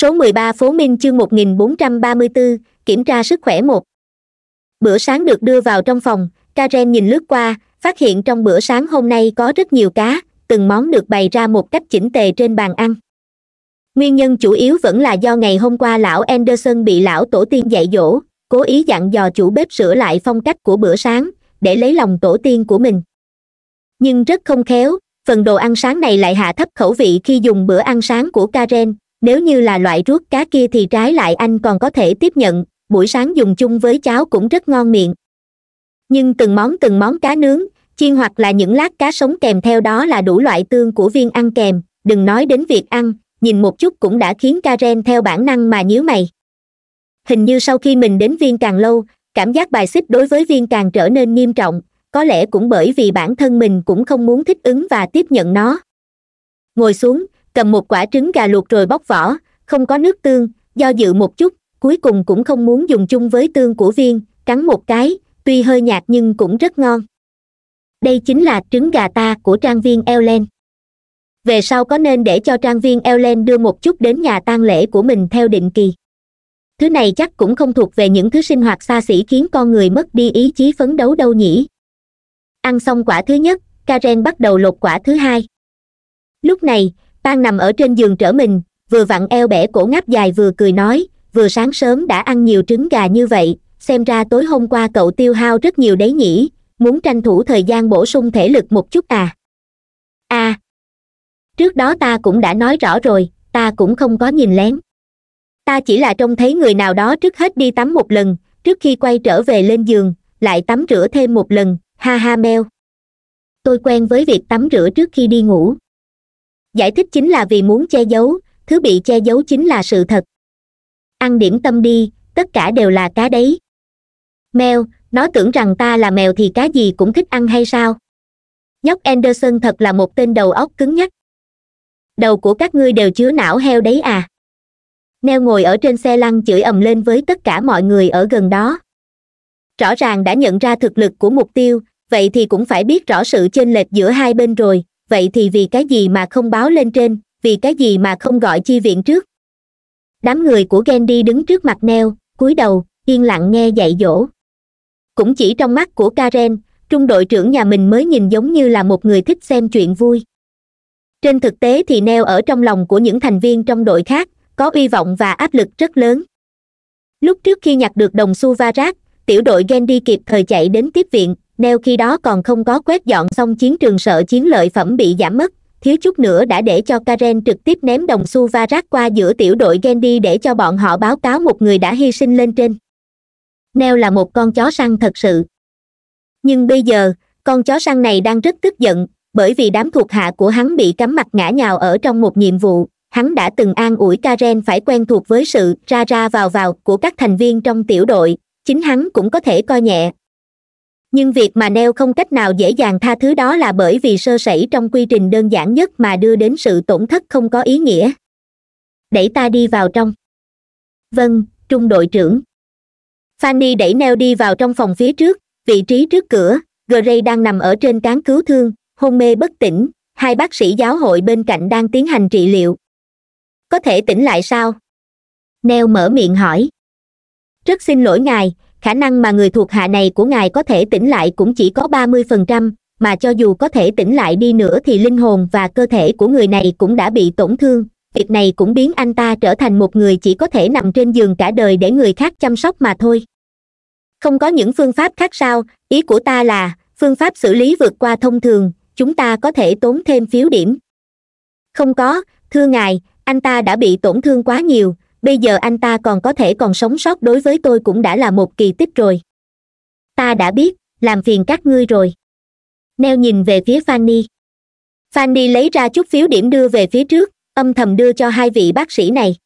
số 13 phố Minh chương 1434, kiểm tra sức khỏe một Bữa sáng được đưa vào trong phòng, Karen nhìn lướt qua, phát hiện trong bữa sáng hôm nay có rất nhiều cá, từng món được bày ra một cách chỉnh tề trên bàn ăn. Nguyên nhân chủ yếu vẫn là do ngày hôm qua lão Anderson bị lão tổ tiên dạy dỗ, cố ý dặn dò chủ bếp sửa lại phong cách của bữa sáng, để lấy lòng tổ tiên của mình. Nhưng rất không khéo, phần đồ ăn sáng này lại hạ thấp khẩu vị khi dùng bữa ăn sáng của Karen, nếu như là loại ruốc cá kia thì trái lại anh còn có thể tiếp nhận buổi sáng dùng chung với cháo cũng rất ngon miệng nhưng từng món từng món cá nướng chiên hoặc là những lát cá sống kèm theo đó là đủ loại tương của viên ăn kèm đừng nói đến việc ăn nhìn một chút cũng đã khiến karen theo bản năng mà nhíu mày hình như sau khi mình đến viên càng lâu cảm giác bài xích đối với viên càng trở nên nghiêm trọng có lẽ cũng bởi vì bản thân mình cũng không muốn thích ứng và tiếp nhận nó ngồi xuống cầm một quả trứng gà luộc rồi bóc vỏ không có nước tương do dự một chút cuối cùng cũng không muốn dùng chung với tương của viên cắn một cái tuy hơi nhạt nhưng cũng rất ngon đây chính là trứng gà ta của trang viên ellen về sau có nên để cho trang viên ellen đưa một chút đến nhà tang lễ của mình theo định kỳ thứ này chắc cũng không thuộc về những thứ sinh hoạt xa xỉ khiến con người mất đi ý chí phấn đấu đâu nhỉ ăn xong quả thứ nhất karen bắt đầu lột quả thứ hai lúc này tan nằm ở trên giường trở mình vừa vặn eo bẻ cổ ngáp dài vừa cười nói vừa sáng sớm đã ăn nhiều trứng gà như vậy xem ra tối hôm qua cậu tiêu hao rất nhiều đấy nhỉ muốn tranh thủ thời gian bổ sung thể lực một chút à a à. trước đó ta cũng đã nói rõ rồi ta cũng không có nhìn lén ta chỉ là trông thấy người nào đó trước hết đi tắm một lần trước khi quay trở về lên giường lại tắm rửa thêm một lần ha ha meo tôi quen với việc tắm rửa trước khi đi ngủ giải thích chính là vì muốn che giấu thứ bị che giấu chính là sự thật ăn điểm tâm đi tất cả đều là cá đấy mèo nó tưởng rằng ta là mèo thì cá gì cũng thích ăn hay sao nhóc anderson thật là một tên đầu óc cứng nhắc đầu của các ngươi đều chứa não heo đấy à neo ngồi ở trên xe lăn chửi ầm lên với tất cả mọi người ở gần đó rõ ràng đã nhận ra thực lực của mục tiêu vậy thì cũng phải biết rõ sự chênh lệch giữa hai bên rồi vậy thì vì cái gì mà không báo lên trên vì cái gì mà không gọi chi viện trước đám người của Gendy đứng trước mặt neo cúi đầu yên lặng nghe dạy dỗ cũng chỉ trong mắt của karen trung đội trưởng nhà mình mới nhìn giống như là một người thích xem chuyện vui trên thực tế thì neo ở trong lòng của những thành viên trong đội khác có uy vọng và áp lực rất lớn lúc trước khi nhặt được đồng xu va tiểu đội Gendy kịp thời chạy đến tiếp viện neo khi đó còn không có quét dọn xong chiến trường sợ chiến lợi phẩm bị giảm mất thiếu chút nữa đã để cho karen trực tiếp ném đồng xu va rác qua giữa tiểu đội gendy để cho bọn họ báo cáo một người đã hy sinh lên trên neo là một con chó săn thật sự nhưng bây giờ con chó săn này đang rất tức giận bởi vì đám thuộc hạ của hắn bị cắm mặt ngã nhào ở trong một nhiệm vụ hắn đã từng an ủi karen phải quen thuộc với sự ra ra vào vào của các thành viên trong tiểu đội chính hắn cũng có thể coi nhẹ nhưng việc mà neo không cách nào dễ dàng tha thứ đó là bởi vì sơ sẩy trong quy trình đơn giản nhất mà đưa đến sự tổn thất không có ý nghĩa đẩy ta đi vào trong vâng trung đội trưởng fanny đẩy neo đi vào trong phòng phía trước vị trí trước cửa gray đang nằm ở trên cán cứu thương hôn mê bất tỉnh hai bác sĩ giáo hội bên cạnh đang tiến hành trị liệu có thể tỉnh lại sao neo mở miệng hỏi rất xin lỗi ngài khả năng mà người thuộc hạ này của ngài có thể tỉnh lại cũng chỉ có ba mươi phần trăm mà cho dù có thể tỉnh lại đi nữa thì linh hồn và cơ thể của người này cũng đã bị tổn thương việc này cũng biến anh ta trở thành một người chỉ có thể nằm trên giường cả đời để người khác chăm sóc mà thôi không có những phương pháp khác sao ý của ta là phương pháp xử lý vượt qua thông thường chúng ta có thể tốn thêm phiếu điểm không có thưa ngài anh ta đã bị tổn thương quá nhiều bây giờ anh ta còn có thể còn sống sót đối với tôi cũng đã là một kỳ tích rồi ta đã biết làm phiền các ngươi rồi neo nhìn về phía fanny fanny lấy ra chút phiếu điểm đưa về phía trước âm thầm đưa cho hai vị bác sĩ này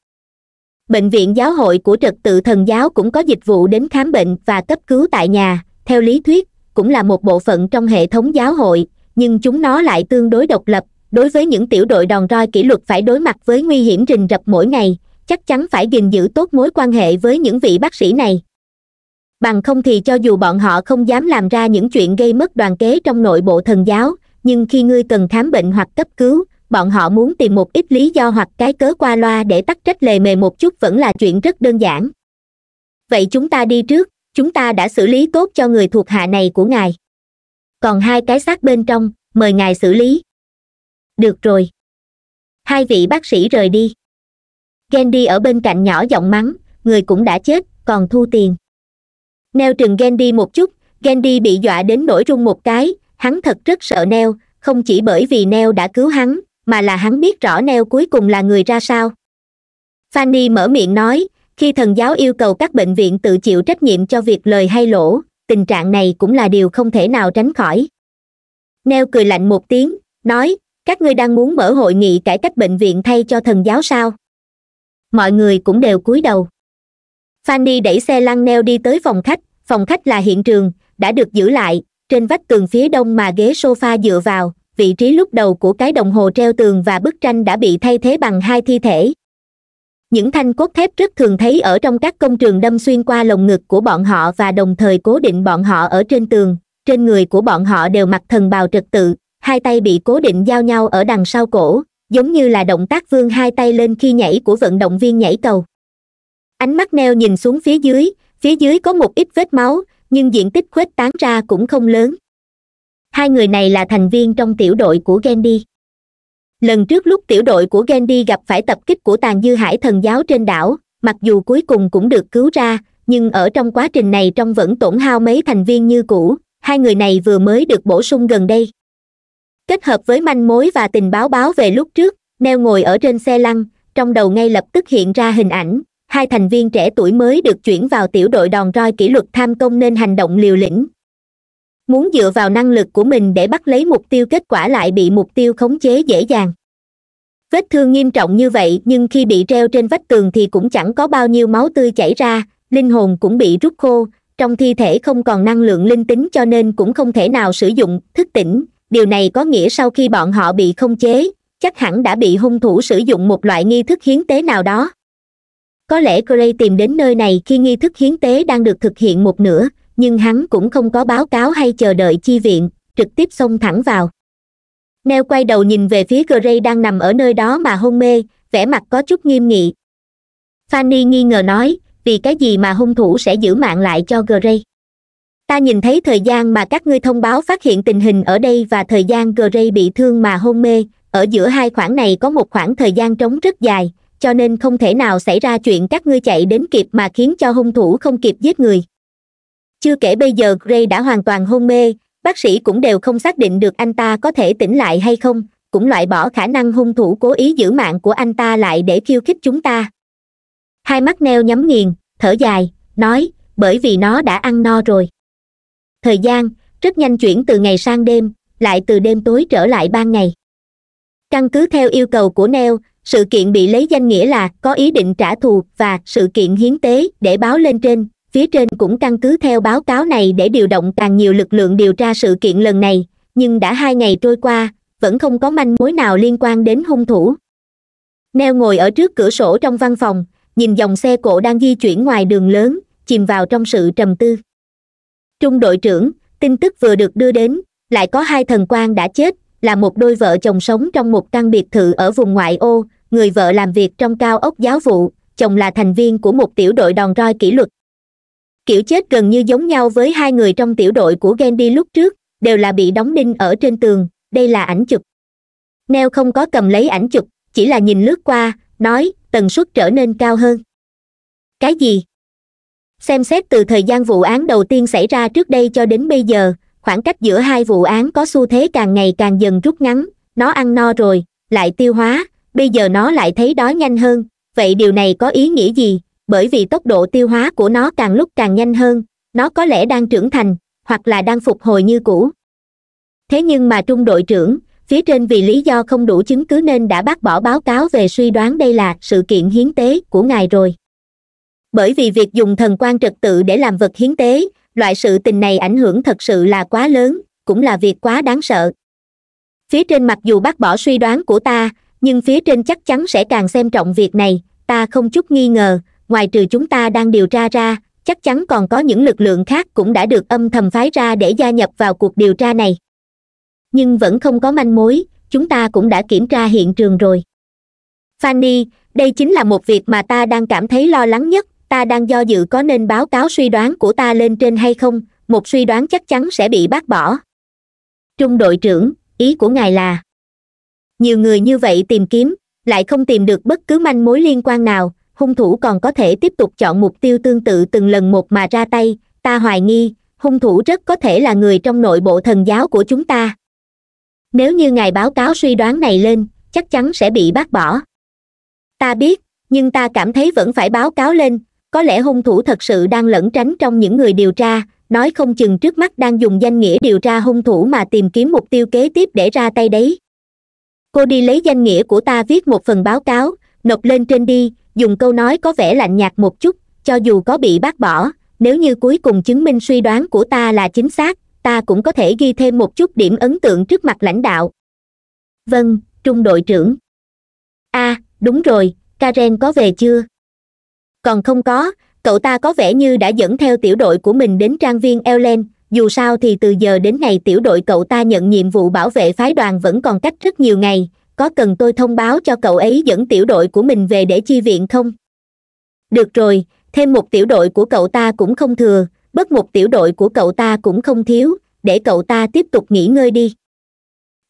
bệnh viện giáo hội của trật tự thần giáo cũng có dịch vụ đến khám bệnh và cấp cứu tại nhà theo lý thuyết cũng là một bộ phận trong hệ thống giáo hội nhưng chúng nó lại tương đối độc lập đối với những tiểu đội đòn roi kỷ luật phải đối mặt với nguy hiểm rình rập mỗi ngày chắc chắn phải gìn giữ tốt mối quan hệ với những vị bác sĩ này bằng không thì cho dù bọn họ không dám làm ra những chuyện gây mất đoàn kế trong nội bộ thần giáo nhưng khi ngươi cần khám bệnh hoặc cấp cứu bọn họ muốn tìm một ít lý do hoặc cái cớ qua loa để tắt trách lề mề một chút vẫn là chuyện rất đơn giản vậy chúng ta đi trước chúng ta đã xử lý tốt cho người thuộc hạ này của ngài còn hai cái xác bên trong mời ngài xử lý được rồi hai vị bác sĩ rời đi gendy ở bên cạnh nhỏ giọng mắng người cũng đã chết còn thu tiền neo trừng gendy một chút gendy bị dọa đến nổi run một cái hắn thật rất sợ neo không chỉ bởi vì neo đã cứu hắn mà là hắn biết rõ neo cuối cùng là người ra sao fanny mở miệng nói khi thần giáo yêu cầu các bệnh viện tự chịu trách nhiệm cho việc lời hay lỗ tình trạng này cũng là điều không thể nào tránh khỏi neo cười lạnh một tiếng nói các ngươi đang muốn mở hội nghị cải cách bệnh viện thay cho thần giáo sao mọi người cũng đều cúi đầu fanny đẩy xe lăn neo đi tới phòng khách phòng khách là hiện trường đã được giữ lại trên vách tường phía đông mà ghế sofa dựa vào vị trí lúc đầu của cái đồng hồ treo tường và bức tranh đã bị thay thế bằng hai thi thể những thanh cốt thép rất thường thấy ở trong các công trường đâm xuyên qua lồng ngực của bọn họ và đồng thời cố định bọn họ ở trên tường trên người của bọn họ đều mặc thần bào trật tự hai tay bị cố định giao nhau ở đằng sau cổ giống như là động tác vương hai tay lên khi nhảy của vận động viên nhảy cầu ánh mắt neo nhìn xuống phía dưới phía dưới có một ít vết máu nhưng diện tích khuếch tán ra cũng không lớn hai người này là thành viên trong tiểu đội của gendy lần trước lúc tiểu đội của gendy gặp phải tập kích của tàn dư hải thần giáo trên đảo mặc dù cuối cùng cũng được cứu ra nhưng ở trong quá trình này trong vẫn tổn hao mấy thành viên như cũ hai người này vừa mới được bổ sung gần đây kết hợp với manh mối và tình báo báo về lúc trước neo ngồi ở trên xe lăn trong đầu ngay lập tức hiện ra hình ảnh hai thành viên trẻ tuổi mới được chuyển vào tiểu đội đòn roi kỷ luật tham công nên hành động liều lĩnh muốn dựa vào năng lực của mình để bắt lấy mục tiêu kết quả lại bị mục tiêu khống chế dễ dàng vết thương nghiêm trọng như vậy nhưng khi bị treo trên vách tường thì cũng chẳng có bao nhiêu máu tươi chảy ra linh hồn cũng bị rút khô trong thi thể không còn năng lượng linh tính cho nên cũng không thể nào sử dụng thức tỉnh điều này có nghĩa sau khi bọn họ bị không chế chắc hẳn đã bị hung thủ sử dụng một loại nghi thức hiến tế nào đó có lẽ gray tìm đến nơi này khi nghi thức hiến tế đang được thực hiện một nửa nhưng hắn cũng không có báo cáo hay chờ đợi chi viện trực tiếp xông thẳng vào neo quay đầu nhìn về phía gray đang nằm ở nơi đó mà hôn mê vẻ mặt có chút nghiêm nghị fanny nghi ngờ nói vì cái gì mà hung thủ sẽ giữ mạng lại cho gray ta nhìn thấy thời gian mà các ngươi thông báo phát hiện tình hình ở đây và thời gian gray bị thương mà hôn mê ở giữa hai khoảng này có một khoảng thời gian trống rất dài cho nên không thể nào xảy ra chuyện các ngươi chạy đến kịp mà khiến cho hung thủ không kịp giết người chưa kể bây giờ gray đã hoàn toàn hôn mê bác sĩ cũng đều không xác định được anh ta có thể tỉnh lại hay không cũng loại bỏ khả năng hung thủ cố ý giữ mạng của anh ta lại để khiêu khích chúng ta hai mắt neo nhắm nghiền thở dài nói bởi vì nó đã ăn no rồi thời gian rất nhanh chuyển từ ngày sang đêm lại từ đêm tối trở lại ban ngày căn cứ theo yêu cầu của neo sự kiện bị lấy danh nghĩa là có ý định trả thù và sự kiện hiến tế để báo lên trên phía trên cũng căn cứ theo báo cáo này để điều động càng nhiều lực lượng điều tra sự kiện lần này nhưng đã hai ngày trôi qua vẫn không có manh mối nào liên quan đến hung thủ neo ngồi ở trước cửa sổ trong văn phòng nhìn dòng xe cộ đang di chuyển ngoài đường lớn chìm vào trong sự trầm tư trung đội trưởng tin tức vừa được đưa đến lại có hai thần quan đã chết là một đôi vợ chồng sống trong một căn biệt thự ở vùng ngoại ô người vợ làm việc trong cao ốc giáo vụ chồng là thành viên của một tiểu đội đòn roi kỷ luật kiểu chết gần như giống nhau với hai người trong tiểu đội của gendy lúc trước đều là bị đóng đinh ở trên tường đây là ảnh chụp neo không có cầm lấy ảnh chụp chỉ là nhìn lướt qua nói tần suất trở nên cao hơn cái gì xem xét từ thời gian vụ án đầu tiên xảy ra trước đây cho đến bây giờ khoảng cách giữa hai vụ án có xu thế càng ngày càng dần rút ngắn nó ăn no rồi lại tiêu hóa bây giờ nó lại thấy đói nhanh hơn vậy điều này có ý nghĩa gì bởi vì tốc độ tiêu hóa của nó càng lúc càng nhanh hơn nó có lẽ đang trưởng thành hoặc là đang phục hồi như cũ thế nhưng mà trung đội trưởng phía trên vì lý do không đủ chứng cứ nên đã bác bỏ báo cáo về suy đoán đây là sự kiện hiến tế của ngài rồi bởi vì việc dùng thần quan trật tự để làm vật hiến tế loại sự tình này ảnh hưởng thật sự là quá lớn cũng là việc quá đáng sợ phía trên mặc dù bác bỏ suy đoán của ta nhưng phía trên chắc chắn sẽ càng xem trọng việc này ta không chút nghi ngờ ngoài trừ chúng ta đang điều tra ra chắc chắn còn có những lực lượng khác cũng đã được âm thầm phái ra để gia nhập vào cuộc điều tra này nhưng vẫn không có manh mối chúng ta cũng đã kiểm tra hiện trường rồi fanny đây chính là một việc mà ta đang cảm thấy lo lắng nhất ta đang do dự có nên báo cáo suy đoán của ta lên trên hay không một suy đoán chắc chắn sẽ bị bác bỏ trung đội trưởng ý của ngài là nhiều người như vậy tìm kiếm lại không tìm được bất cứ manh mối liên quan nào hung thủ còn có thể tiếp tục chọn mục tiêu tương tự từng lần một mà ra tay ta hoài nghi hung thủ rất có thể là người trong nội bộ thần giáo của chúng ta nếu như ngài báo cáo suy đoán này lên chắc chắn sẽ bị bác bỏ ta biết nhưng ta cảm thấy vẫn phải báo cáo lên có lẽ hung thủ thật sự đang lẩn tránh trong những người điều tra nói không chừng trước mắt đang dùng danh nghĩa điều tra hung thủ mà tìm kiếm mục tiêu kế tiếp để ra tay đấy cô đi lấy danh nghĩa của ta viết một phần báo cáo nộp lên trên đi dùng câu nói có vẻ lạnh nhạt một chút cho dù có bị bác bỏ nếu như cuối cùng chứng minh suy đoán của ta là chính xác ta cũng có thể ghi thêm một chút điểm ấn tượng trước mặt lãnh đạo vâng trung đội trưởng a à, đúng rồi karen có về chưa còn không có cậu ta có vẻ như đã dẫn theo tiểu đội của mình đến trang viên elen dù sao thì từ giờ đến ngày tiểu đội cậu ta nhận nhiệm vụ bảo vệ phái đoàn vẫn còn cách rất nhiều ngày có cần tôi thông báo cho cậu ấy dẫn tiểu đội của mình về để chi viện không được rồi thêm một tiểu đội của cậu ta cũng không thừa bất một tiểu đội của cậu ta cũng không thiếu để cậu ta tiếp tục nghỉ ngơi đi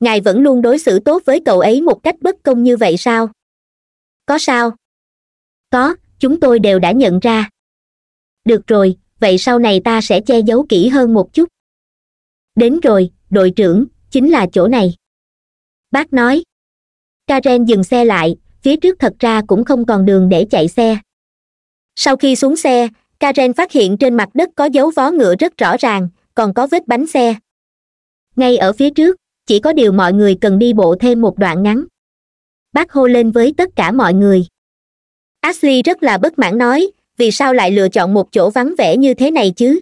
ngài vẫn luôn đối xử tốt với cậu ấy một cách bất công như vậy sao có sao có chúng tôi đều đã nhận ra được rồi vậy sau này ta sẽ che giấu kỹ hơn một chút đến rồi đội trưởng chính là chỗ này bác nói karen dừng xe lại phía trước thật ra cũng không còn đường để chạy xe sau khi xuống xe karen phát hiện trên mặt đất có dấu vó ngựa rất rõ ràng còn có vết bánh xe ngay ở phía trước chỉ có điều mọi người cần đi bộ thêm một đoạn ngắn bác hô lên với tất cả mọi người ashley rất là bất mãn nói vì sao lại lựa chọn một chỗ vắng vẻ như thế này chứ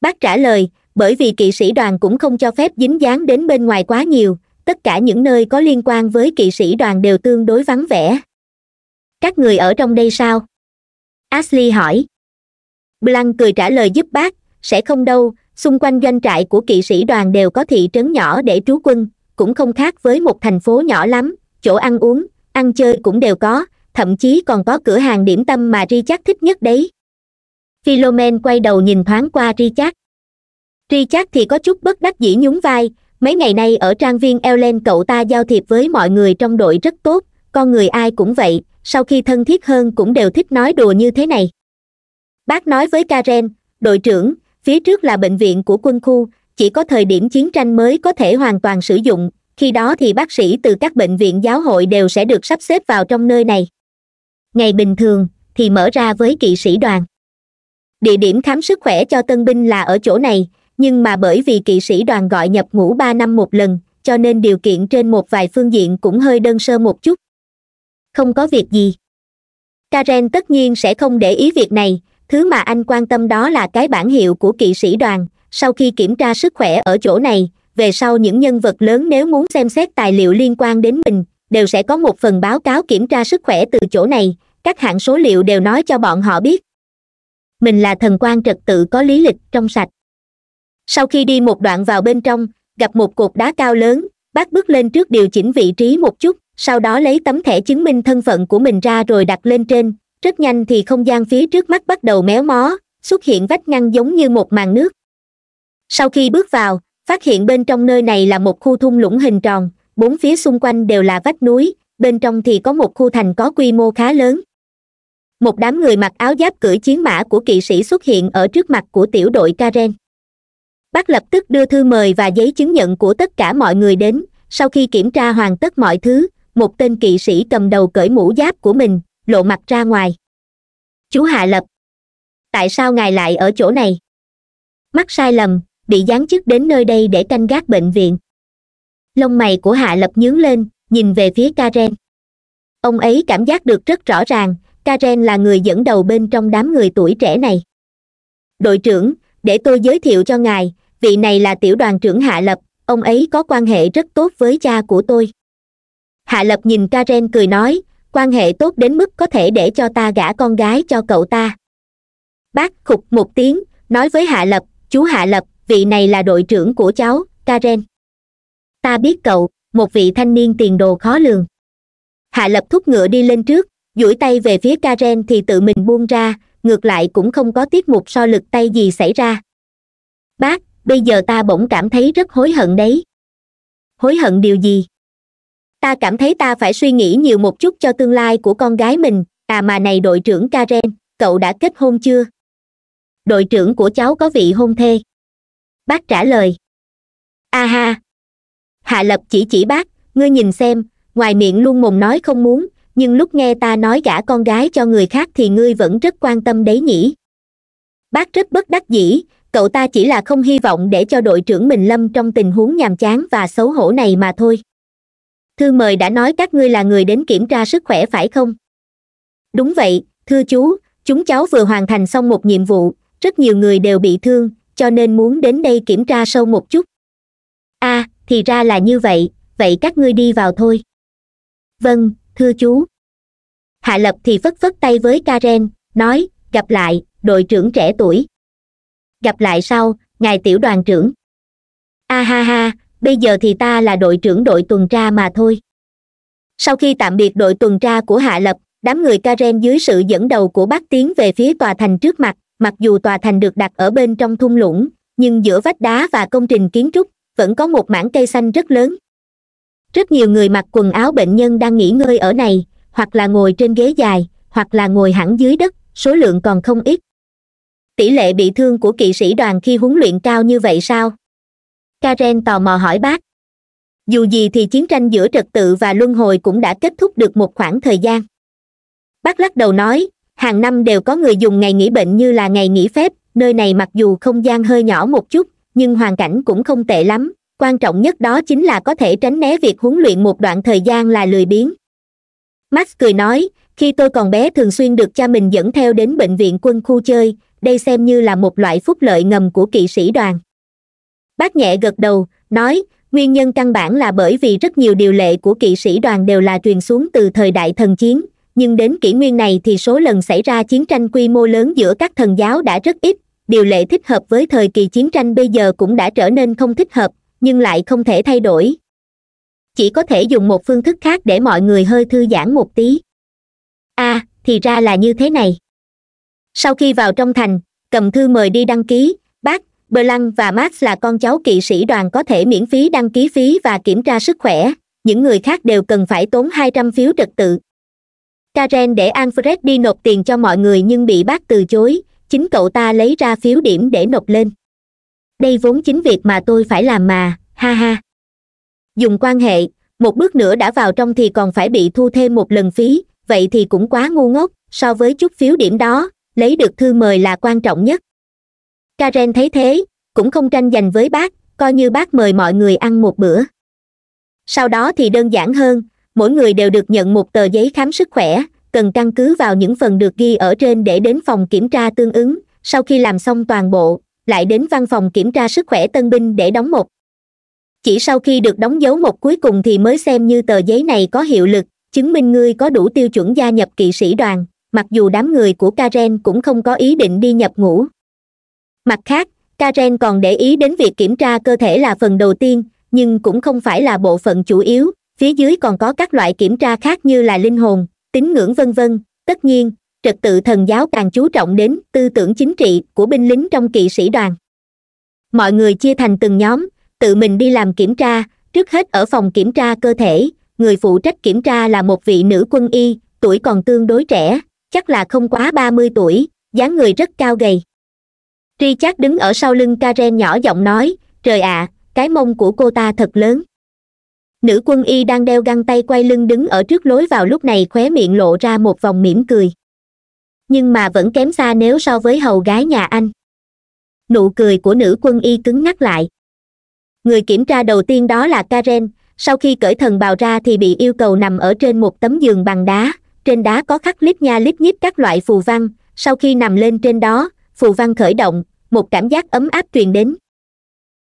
bác trả lời bởi vì kỵ sĩ đoàn cũng không cho phép dính dáng đến bên ngoài quá nhiều tất cả những nơi có liên quan với kỵ sĩ đoàn đều tương đối vắng vẻ các người ở trong đây sao ashley hỏi blanc cười trả lời giúp bác sẽ không đâu xung quanh doanh trại của kỵ sĩ đoàn đều có thị trấn nhỏ để trú quân cũng không khác với một thành phố nhỏ lắm chỗ ăn uống ăn chơi cũng đều có thậm chí còn có cửa hàng điểm tâm mà richard thích nhất đấy philomen quay đầu nhìn thoáng qua richard richard thì có chút bất đắc dĩ nhún vai mấy ngày nay ở trang viên ellen cậu ta giao thiệp với mọi người trong đội rất tốt con người ai cũng vậy sau khi thân thiết hơn cũng đều thích nói đùa như thế này bác nói với karen đội trưởng phía trước là bệnh viện của quân khu chỉ có thời điểm chiến tranh mới có thể hoàn toàn sử dụng khi đó thì bác sĩ từ các bệnh viện giáo hội đều sẽ được sắp xếp vào trong nơi này ngày bình thường thì mở ra với kỵ sĩ đoàn địa điểm khám sức khỏe cho tân binh là ở chỗ này nhưng mà bởi vì kỵ sĩ đoàn gọi nhập ngũ ba năm một lần cho nên điều kiện trên một vài phương diện cũng hơi đơn sơ một chút không có việc gì karen tất nhiên sẽ không để ý việc này thứ mà anh quan tâm đó là cái bản hiệu của kỵ sĩ đoàn sau khi kiểm tra sức khỏe ở chỗ này về sau những nhân vật lớn nếu muốn xem xét tài liệu liên quan đến mình đều sẽ có một phần báo cáo kiểm tra sức khỏe từ chỗ này các hạng số liệu đều nói cho bọn họ biết mình là thần quan trật tự có lý lịch trong sạch sau khi đi một đoạn vào bên trong gặp một cột đá cao lớn bác bước lên trước điều chỉnh vị trí một chút sau đó lấy tấm thẻ chứng minh thân phận của mình ra rồi đặt lên trên rất nhanh thì không gian phía trước mắt bắt đầu méo mó xuất hiện vách ngăn giống như một màn nước sau khi bước vào phát hiện bên trong nơi này là một khu thung lũng hình tròn bốn phía xung quanh đều là vách núi bên trong thì có một khu thành có quy mô khá lớn một đám người mặc áo giáp cưỡi chiến mã của kỵ sĩ xuất hiện ở trước mặt của tiểu đội karen bác lập tức đưa thư mời và giấy chứng nhận của tất cả mọi người đến sau khi kiểm tra hoàn tất mọi thứ một tên kỵ sĩ cầm đầu cởi mũ giáp của mình lộ mặt ra ngoài chú hạ lập tại sao ngài lại ở chỗ này mắc sai lầm bị giáng chức đến nơi đây để canh gác bệnh viện lông mày của hạ lập nhướng lên nhìn về phía karen ông ấy cảm giác được rất rõ ràng karen là người dẫn đầu bên trong đám người tuổi trẻ này đội trưởng để tôi giới thiệu cho ngài vị này là tiểu đoàn trưởng hạ lập ông ấy có quan hệ rất tốt với cha của tôi hạ lập nhìn karen cười nói quan hệ tốt đến mức có thể để cho ta gả con gái cho cậu ta bác khục một tiếng nói với hạ lập chú hạ lập vị này là đội trưởng của cháu karen ta biết cậu một vị thanh niên tiền đồ khó lường hạ lập thúc ngựa đi lên trước duỗi tay về phía karen thì tự mình buông ra ngược lại cũng không có tiết mục so lực tay gì xảy ra bác bây giờ ta bỗng cảm thấy rất hối hận đấy hối hận điều gì ta cảm thấy ta phải suy nghĩ nhiều một chút cho tương lai của con gái mình à mà này đội trưởng karen cậu đã kết hôn chưa đội trưởng của cháu có vị hôn thê bác trả lời a ha hạ lập chỉ chỉ bác ngươi nhìn xem ngoài miệng luôn mồm nói không muốn nhưng lúc nghe ta nói gả con gái cho người khác thì ngươi vẫn rất quan tâm đấy nhỉ bác rất bất đắc dĩ cậu ta chỉ là không hy vọng để cho đội trưởng mình lâm trong tình huống nhàm chán và xấu hổ này mà thôi thư mời đã nói các ngươi là người đến kiểm tra sức khỏe phải không đúng vậy thưa chú chúng cháu vừa hoàn thành xong một nhiệm vụ rất nhiều người đều bị thương cho nên muốn đến đây kiểm tra sâu một chút a à, thì ra là như vậy vậy các ngươi đi vào thôi vâng thưa chú hạ lập thì phất phất tay với karen nói gặp lại đội trưởng trẻ tuổi gặp lại sau ngài tiểu đoàn trưởng a ha ha bây giờ thì ta là đội trưởng đội tuần tra mà thôi sau khi tạm biệt đội tuần tra của hạ lập đám người karen dưới sự dẫn đầu của bác tiến về phía tòa thành trước mặt mặc dù tòa thành được đặt ở bên trong thung lũng nhưng giữa vách đá và công trình kiến trúc vẫn có một mảng cây xanh rất lớn rất nhiều người mặc quần áo bệnh nhân đang nghỉ ngơi ở này hoặc là ngồi trên ghế dài hoặc là ngồi hẳn dưới đất số lượng còn không ít tỷ lệ bị thương của kỵ sĩ đoàn khi huấn luyện cao như vậy sao karen tò mò hỏi bác dù gì thì chiến tranh giữa trật tự và luân hồi cũng đã kết thúc được một khoảng thời gian bác lắc đầu nói hàng năm đều có người dùng ngày nghỉ bệnh như là ngày nghỉ phép nơi này mặc dù không gian hơi nhỏ một chút nhưng hoàn cảnh cũng không tệ lắm quan trọng nhất đó chính là có thể tránh né việc huấn luyện một đoạn thời gian là lười biếng max cười nói khi tôi còn bé thường xuyên được cha mình dẫn theo đến bệnh viện quân khu chơi đây xem như là một loại phúc lợi ngầm của kỵ sĩ đoàn bác nhẹ gật đầu nói nguyên nhân căn bản là bởi vì rất nhiều điều lệ của kỵ sĩ đoàn đều là truyền xuống từ thời đại thần chiến nhưng đến kỷ nguyên này thì số lần xảy ra chiến tranh quy mô lớn giữa các thần giáo đã rất ít điều lệ thích hợp với thời kỳ chiến tranh bây giờ cũng đã trở nên không thích hợp nhưng lại không thể thay đổi chỉ có thể dùng một phương thức khác để mọi người hơi thư giãn một tí a à, thì ra là như thế này sau khi vào trong thành cầm thư mời đi đăng ký bác bờ lăng và max là con cháu kỵ sĩ đoàn có thể miễn phí đăng ký phí và kiểm tra sức khỏe những người khác đều cần phải tốn hai trăm phiếu trật tự karen để alfred đi nộp tiền cho mọi người nhưng bị bác từ chối chính cậu ta lấy ra phiếu điểm để nộp lên đây vốn chính việc mà tôi phải làm mà ha ha dùng quan hệ một bước nữa đã vào trong thì còn phải bị thu thêm một lần phí vậy thì cũng quá ngu ngốc so với chút phiếu điểm đó lấy được thư mời là quan trọng nhất karen thấy thế cũng không tranh giành với bác coi như bác mời mọi người ăn một bữa sau đó thì đơn giản hơn mỗi người đều được nhận một tờ giấy khám sức khỏe cần căn cứ vào những phần được ghi ở trên để đến phòng kiểm tra tương ứng sau khi làm xong toàn bộ lại đến văn phòng kiểm tra sức khỏe tân binh để đóng một chỉ sau khi được đóng dấu một cuối cùng thì mới xem như tờ giấy này có hiệu lực chứng minh ngươi có đủ tiêu chuẩn gia nhập kỵ sĩ đoàn mặc dù đám người của karen cũng không có ý định đi nhập ngũ mặt khác karen còn để ý đến việc kiểm tra cơ thể là phần đầu tiên nhưng cũng không phải là bộ phận chủ yếu phía dưới còn có các loại kiểm tra khác như là linh hồn tín ngưỡng vân vân tất nhiên trật tự thần giáo càng chú trọng đến tư tưởng chính trị của binh lính trong kỵ sĩ đoàn mọi người chia thành từng nhóm tự mình đi làm kiểm tra trước hết ở phòng kiểm tra cơ thể người phụ trách kiểm tra là một vị nữ quân y tuổi còn tương đối trẻ chắc là không quá ba mươi tuổi dáng người rất cao gầy Tri richard đứng ở sau lưng karen nhỏ giọng nói trời ạ à, cái mông của cô ta thật lớn nữ quân y đang đeo găng tay quay lưng đứng ở trước lối vào lúc này khóe miệng lộ ra một vòng mỉm cười nhưng mà vẫn kém xa nếu so với hầu gái nhà anh nụ cười của nữ quân y cứng ngắc lại người kiểm tra đầu tiên đó là karen sau khi cởi thần bào ra thì bị yêu cầu nằm ở trên một tấm giường bằng đá trên đá có khắc lít nha lít nhíp các loại phù văn sau khi nằm lên trên đó phù văn khởi động một cảm giác ấm áp truyền đến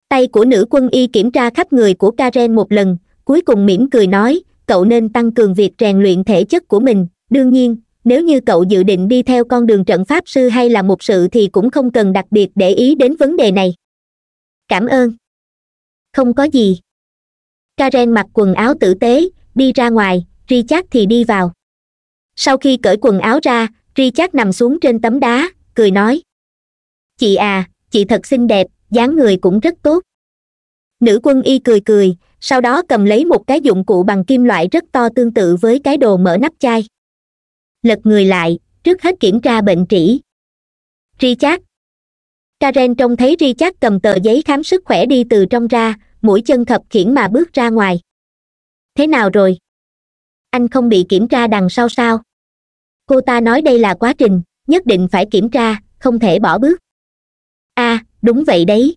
tay của nữ quân y kiểm tra khắp người của karen một lần cuối cùng mỉm cười nói cậu nên tăng cường việc rèn luyện thể chất của mình đương nhiên nếu như cậu dự định đi theo con đường trận pháp sư hay là một sự thì cũng không cần đặc biệt để ý đến vấn đề này cảm ơn không có gì karen mặc quần áo tử tế đi ra ngoài richard thì đi vào sau khi cởi quần áo ra richard nằm xuống trên tấm đá cười nói chị à chị thật xinh đẹp dáng người cũng rất tốt nữ quân y cười cười sau đó cầm lấy một cái dụng cụ bằng kim loại rất to tương tự với cái đồ mở nắp chai lật người lại trước hết kiểm tra bệnh trĩ richard karen trông thấy richard cầm tờ giấy khám sức khỏe đi từ trong ra mũi chân thập khiển mà bước ra ngoài thế nào rồi anh không bị kiểm tra đằng sau sao cô ta nói đây là quá trình nhất định phải kiểm tra không thể bỏ bước a à, đúng vậy đấy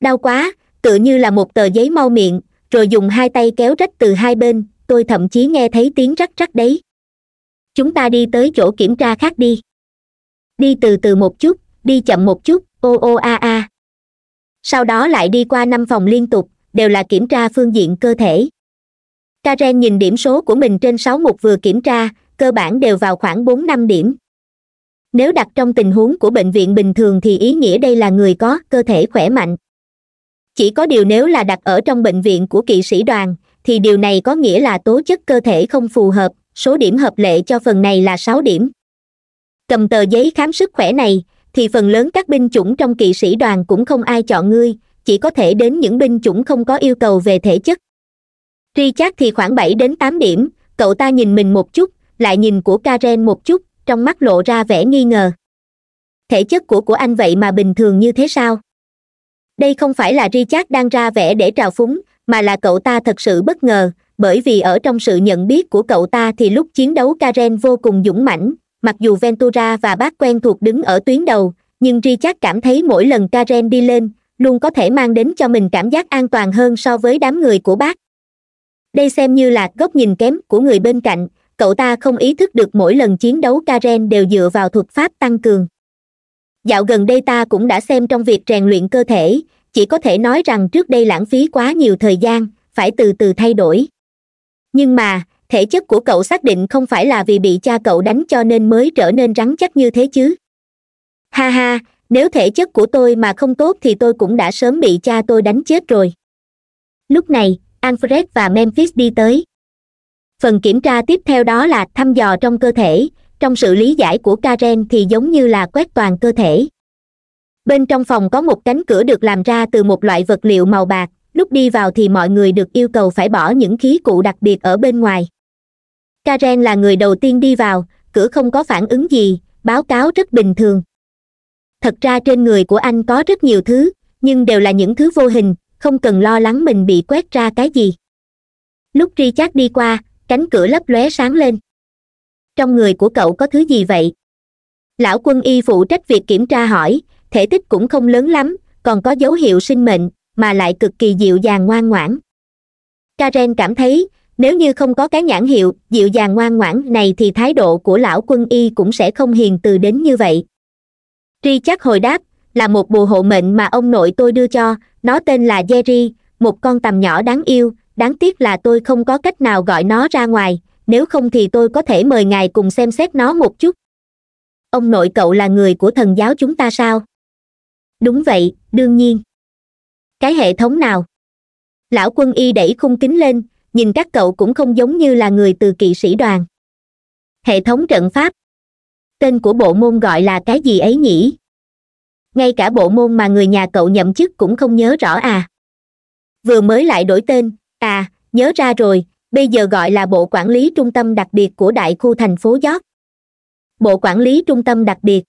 đau quá tựa như là một tờ giấy mau miệng rồi dùng hai tay kéo rách từ hai bên tôi thậm chí nghe thấy tiếng rắc rắc đấy chúng ta đi tới chỗ kiểm tra khác đi đi từ từ một chút đi chậm một chút ô ô a a sau đó lại đi qua năm phòng liên tục đều là kiểm tra phương diện cơ thể karen nhìn điểm số của mình trên sáu mục vừa kiểm tra cơ bản đều vào khoảng bốn năm điểm nếu đặt trong tình huống của bệnh viện bình thường thì ý nghĩa đây là người có cơ thể khỏe mạnh chỉ có điều nếu là đặt ở trong bệnh viện của kỵ sĩ đoàn thì điều này có nghĩa là tố chất cơ thể không phù hợp số điểm hợp lệ cho phần này là sáu điểm cầm tờ giấy khám sức khỏe này thì phần lớn các binh chủng trong kỵ sĩ đoàn cũng không ai chọn ngươi chỉ có thể đến những binh chủng không có yêu cầu về thể chất tri chát thì khoảng bảy đến tám điểm cậu ta nhìn mình một chút lại nhìn của karen một chút trong mắt lộ ra vẻ nghi ngờ thể chất của của anh vậy mà bình thường như thế sao đây không phải là richard đang ra vẻ để trào phúng mà là cậu ta thật sự bất ngờ bởi vì ở trong sự nhận biết của cậu ta thì lúc chiến đấu karen vô cùng dũng mãnh mặc dù ventura và bác quen thuộc đứng ở tuyến đầu nhưng richard cảm thấy mỗi lần karen đi lên luôn có thể mang đến cho mình cảm giác an toàn hơn so với đám người của bác đây xem như là góc nhìn kém của người bên cạnh cậu ta không ý thức được mỗi lần chiến đấu karen đều dựa vào thuật pháp tăng cường dạo gần đây ta cũng đã xem trong việc rèn luyện cơ thể chỉ có thể nói rằng trước đây lãng phí quá nhiều thời gian phải từ từ thay đổi nhưng mà thể chất của cậu xác định không phải là vì bị cha cậu đánh cho nên mới trở nên rắn chắc như thế chứ ha ha nếu thể chất của tôi mà không tốt thì tôi cũng đã sớm bị cha tôi đánh chết rồi lúc này alfred và memphis đi tới phần kiểm tra tiếp theo đó là thăm dò trong cơ thể trong sự lý giải của karen thì giống như là quét toàn cơ thể bên trong phòng có một cánh cửa được làm ra từ một loại vật liệu màu bạc lúc đi vào thì mọi người được yêu cầu phải bỏ những khí cụ đặc biệt ở bên ngoài karen là người đầu tiên đi vào cửa không có phản ứng gì báo cáo rất bình thường thật ra trên người của anh có rất nhiều thứ nhưng đều là những thứ vô hình không cần lo lắng mình bị quét ra cái gì lúc richard đi qua cánh cửa lấp lóe sáng lên trong người của cậu có thứ gì vậy lão quân y phụ trách việc kiểm tra hỏi thể tích cũng không lớn lắm còn có dấu hiệu sinh mệnh mà lại cực kỳ dịu dàng ngoan ngoãn karen cảm thấy nếu như không có cái nhãn hiệu dịu dàng ngoan ngoãn này thì thái độ của lão quân y cũng sẽ không hiền từ đến như vậy tri chắc hồi đáp là một bùa hộ mệnh mà ông nội tôi đưa cho nó tên là jerry một con tầm nhỏ đáng yêu đáng tiếc là tôi không có cách nào gọi nó ra ngoài nếu không thì tôi có thể mời ngài cùng xem xét nó một chút ông nội cậu là người của thần giáo chúng ta sao đúng vậy đương nhiên cái hệ thống nào lão quân y đẩy khung kính lên nhìn các cậu cũng không giống như là người từ kỵ sĩ đoàn hệ thống trận pháp tên của bộ môn gọi là cái gì ấy nhỉ ngay cả bộ môn mà người nhà cậu nhậm chức cũng không nhớ rõ à vừa mới lại đổi tên à nhớ ra rồi bây giờ gọi là bộ quản lý trung tâm đặc biệt của đại khu thành phố york bộ quản lý trung tâm đặc biệt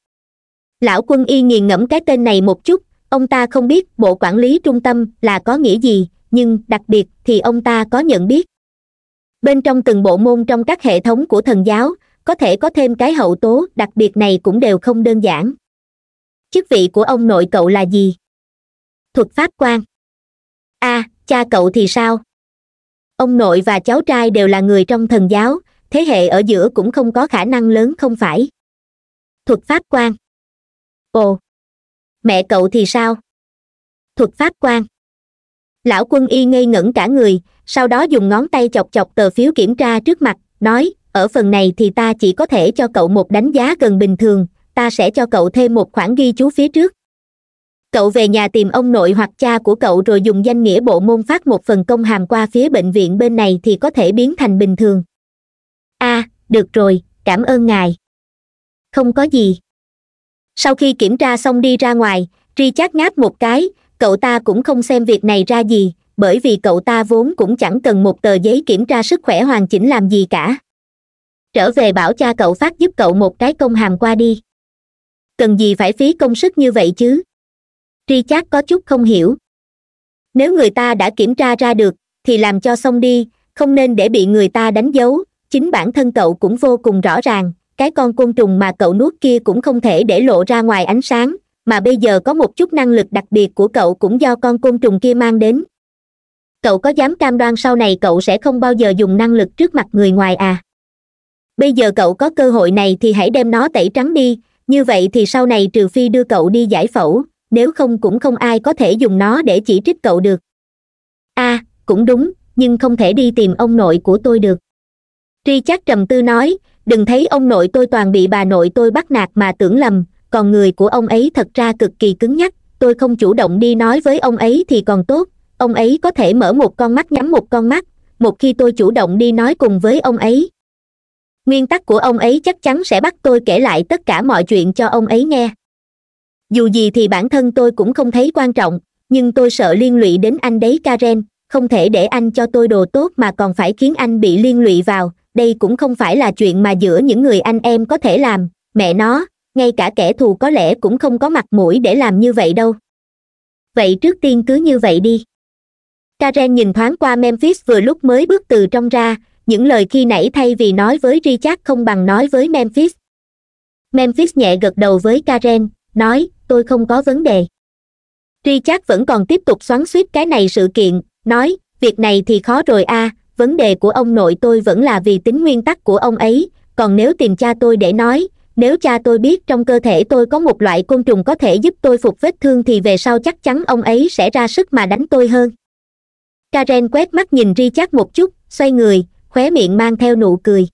lão quân y nghiền ngẫm cái tên này một chút ông ta không biết bộ quản lý trung tâm là có nghĩa gì nhưng đặc biệt thì ông ta có nhận biết bên trong từng bộ môn trong các hệ thống của thần giáo có thể có thêm cái hậu tố đặc biệt này cũng đều không đơn giản chức vị của ông nội cậu là gì thuật pháp quan a cha cậu thì sao ông nội và cháu trai đều là người trong thần giáo thế hệ ở giữa cũng không có khả năng lớn không phải thuật pháp quan ồ mẹ cậu thì sao thuật pháp quan lão quân y ngây ngẩn cả người sau đó dùng ngón tay chọc chọc tờ phiếu kiểm tra trước mặt nói ở phần này thì ta chỉ có thể cho cậu một đánh giá gần bình thường ta sẽ cho cậu thêm một khoản ghi chú phía trước cậu về nhà tìm ông nội hoặc cha của cậu rồi dùng danh nghĩa bộ môn phát một phần công hàm qua phía bệnh viện bên này thì có thể biến thành bình thường a à, được rồi cảm ơn ngài không có gì sau khi kiểm tra xong đi ra ngoài richard ngáp một cái cậu ta cũng không xem việc này ra gì bởi vì cậu ta vốn cũng chẳng cần một tờ giấy kiểm tra sức khỏe hoàn chỉnh làm gì cả trở về bảo cha cậu phát giúp cậu một cái công hàm qua đi cần gì phải phí công sức như vậy chứ richard có chút không hiểu nếu người ta đã kiểm tra ra được thì làm cho xong đi không nên để bị người ta đánh dấu chính bản thân cậu cũng vô cùng rõ ràng cái con côn trùng mà cậu nuốt kia cũng không thể để lộ ra ngoài ánh sáng mà bây giờ có một chút năng lực đặc biệt của cậu cũng do con côn trùng kia mang đến cậu có dám cam đoan sau này cậu sẽ không bao giờ dùng năng lực trước mặt người ngoài à bây giờ cậu có cơ hội này thì hãy đem nó tẩy trắng đi như vậy thì sau này trừ phi đưa cậu đi giải phẫu nếu không cũng không ai có thể dùng nó để chỉ trích cậu được a à, cũng đúng nhưng không thể đi tìm ông nội của tôi được tri chắc trầm tư nói đừng thấy ông nội tôi toàn bị bà nội tôi bắt nạt mà tưởng lầm còn người của ông ấy thật ra cực kỳ cứng nhắc tôi không chủ động đi nói với ông ấy thì còn tốt ông ấy có thể mở một con mắt nhắm một con mắt một khi tôi chủ động đi nói cùng với ông ấy nguyên tắc của ông ấy chắc chắn sẽ bắt tôi kể lại tất cả mọi chuyện cho ông ấy nghe dù gì thì bản thân tôi cũng không thấy quan trọng nhưng tôi sợ liên lụy đến anh đấy karen không thể để anh cho tôi đồ tốt mà còn phải khiến anh bị liên lụy vào đây cũng không phải là chuyện mà giữa những người anh em có thể làm mẹ nó ngay cả kẻ thù có lẽ cũng không có mặt mũi để làm như vậy đâu vậy trước tiên cứ như vậy đi karen nhìn thoáng qua memphis vừa lúc mới bước từ trong ra những lời khi nãy thay vì nói với richard không bằng nói với memphis memphis nhẹ gật đầu với karen nói tôi không có vấn đề richard vẫn còn tiếp tục xoắn suýt cái này sự kiện nói việc này thì khó rồi a à, vấn đề của ông nội tôi vẫn là vì tính nguyên tắc của ông ấy còn nếu tìm cha tôi để nói nếu cha tôi biết trong cơ thể tôi có một loại côn trùng có thể giúp tôi phục vết thương thì về sau chắc chắn ông ấy sẽ ra sức mà đánh tôi hơn karen quét mắt nhìn richard một chút xoay người khóe miệng mang theo nụ cười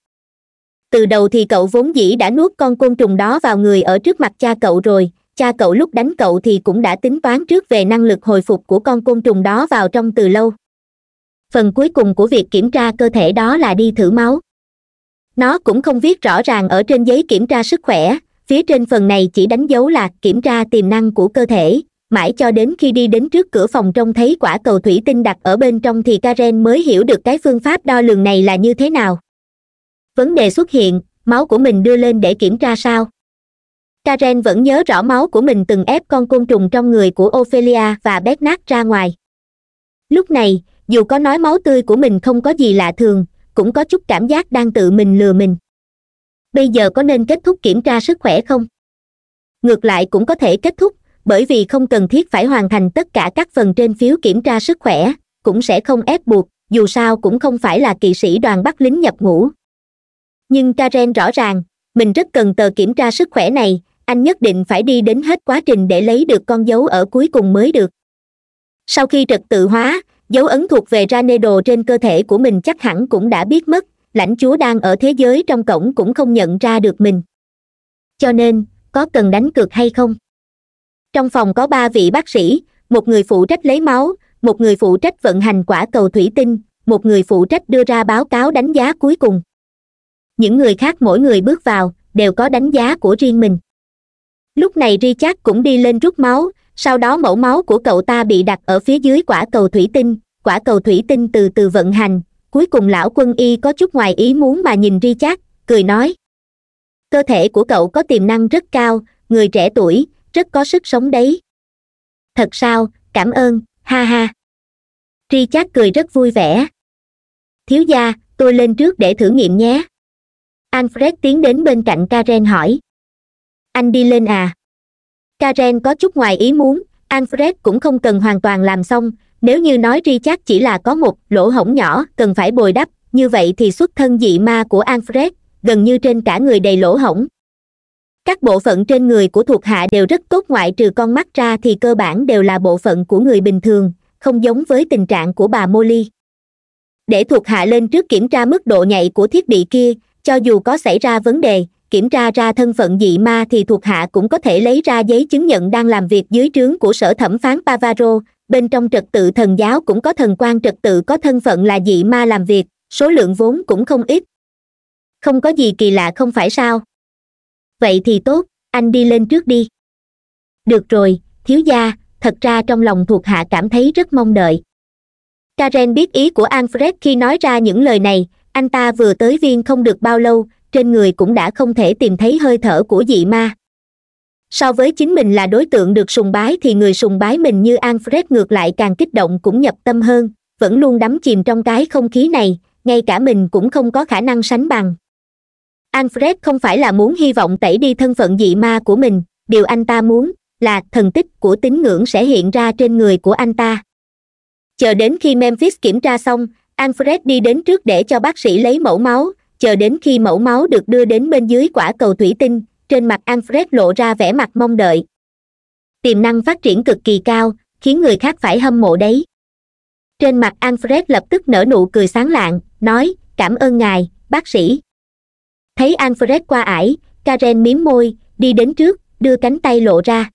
từ đầu thì cậu vốn dĩ đã nuốt con côn trùng đó vào người ở trước mặt cha cậu rồi cha cậu lúc đánh cậu thì cũng đã tính toán trước về năng lực hồi phục của con côn trùng đó vào trong từ lâu phần cuối cùng của việc kiểm tra cơ thể đó là đi thử máu nó cũng không viết rõ ràng ở trên giấy kiểm tra sức khỏe phía trên phần này chỉ đánh dấu là kiểm tra tiềm năng của cơ thể mãi cho đến khi đi đến trước cửa phòng trông thấy quả cầu thủy tinh đặt ở bên trong thì karen mới hiểu được cái phương pháp đo lường này là như thế nào vấn đề xuất hiện máu của mình đưa lên để kiểm tra sao karen vẫn nhớ rõ máu của mình từng ép con côn trùng trong người của ophelia và bét nát ra ngoài lúc này dù có nói máu tươi của mình không có gì lạ thường cũng có chút cảm giác đang tự mình lừa mình bây giờ có nên kết thúc kiểm tra sức khỏe không ngược lại cũng có thể kết thúc bởi vì không cần thiết phải hoàn thành tất cả các phần trên phiếu kiểm tra sức khỏe cũng sẽ không ép buộc dù sao cũng không phải là kỵ sĩ đoàn bắt lính nhập ngũ nhưng karen rõ ràng mình rất cần tờ kiểm tra sức khỏe này anh nhất định phải đi đến hết quá trình để lấy được con dấu ở cuối cùng mới được sau khi trật tự hóa dấu ấn thuộc về Ranedro trên cơ thể của mình chắc hẳn cũng đã biết mất lãnh chúa đang ở thế giới trong cổng cũng không nhận ra được mình cho nên có cần đánh cược hay không trong phòng có ba vị bác sĩ một người phụ trách lấy máu một người phụ trách vận hành quả cầu thủy tinh một người phụ trách đưa ra báo cáo đánh giá cuối cùng những người khác mỗi người bước vào đều có đánh giá của riêng mình lúc này richard cũng đi lên rút máu sau đó mẫu máu của cậu ta bị đặt ở phía dưới quả cầu thủy tinh quả cầu thủy tinh từ từ vận hành cuối cùng lão quân y có chút ngoài ý muốn mà nhìn Chát, cười nói cơ thể của cậu có tiềm năng rất cao người trẻ tuổi rất có sức sống đấy thật sao cảm ơn ha ha Chát cười rất vui vẻ thiếu gia tôi lên trước để thử nghiệm nhé alfred tiến đến bên cạnh karen hỏi anh đi lên à karen có chút ngoài ý muốn alfred cũng không cần hoàn toàn làm xong nếu như nói richard chỉ là có một lỗ hổng nhỏ cần phải bồi đắp như vậy thì xuất thân dị ma của alfred gần như trên cả người đầy lỗ hổng các bộ phận trên người của thuộc hạ đều rất tốt ngoại trừ con mắt ra thì cơ bản đều là bộ phận của người bình thường không giống với tình trạng của bà molly để thuộc hạ lên trước kiểm tra mức độ nhạy của thiết bị kia cho dù có xảy ra vấn đề kiểm tra ra thân phận dị ma thì thuộc hạ cũng có thể lấy ra giấy chứng nhận đang làm việc dưới trướng của sở thẩm phán Pavaro, bên trong trật tự thần giáo cũng có thần quan trật tự có thân phận là dị ma làm việc, số lượng vốn cũng không ít. Không có gì kỳ lạ không phải sao? Vậy thì tốt, anh đi lên trước đi. Được rồi, thiếu gia, thật ra trong lòng thuộc hạ cảm thấy rất mong đợi. Karen biết ý của Alfred khi nói ra những lời này, anh ta vừa tới viên không được bao lâu, trên người cũng đã không thể tìm thấy hơi thở của dị ma so với chính mình là đối tượng được sùng bái thì người sùng bái mình như alfred ngược lại càng kích động cũng nhập tâm hơn vẫn luôn đắm chìm trong cái không khí này ngay cả mình cũng không có khả năng sánh bằng alfred không phải là muốn hy vọng tẩy đi thân phận dị ma của mình điều anh ta muốn là thần tích của tín ngưỡng sẽ hiện ra trên người của anh ta chờ đến khi memphis kiểm tra xong alfred đi đến trước để cho bác sĩ lấy mẫu máu chờ đến khi mẫu máu được đưa đến bên dưới quả cầu thủy tinh trên mặt alfred lộ ra vẻ mặt mong đợi tiềm năng phát triển cực kỳ cao khiến người khác phải hâm mộ đấy trên mặt alfred lập tức nở nụ cười sáng lạng nói cảm ơn ngài bác sĩ thấy alfred qua ải karen miếm môi đi đến trước đưa cánh tay lộ ra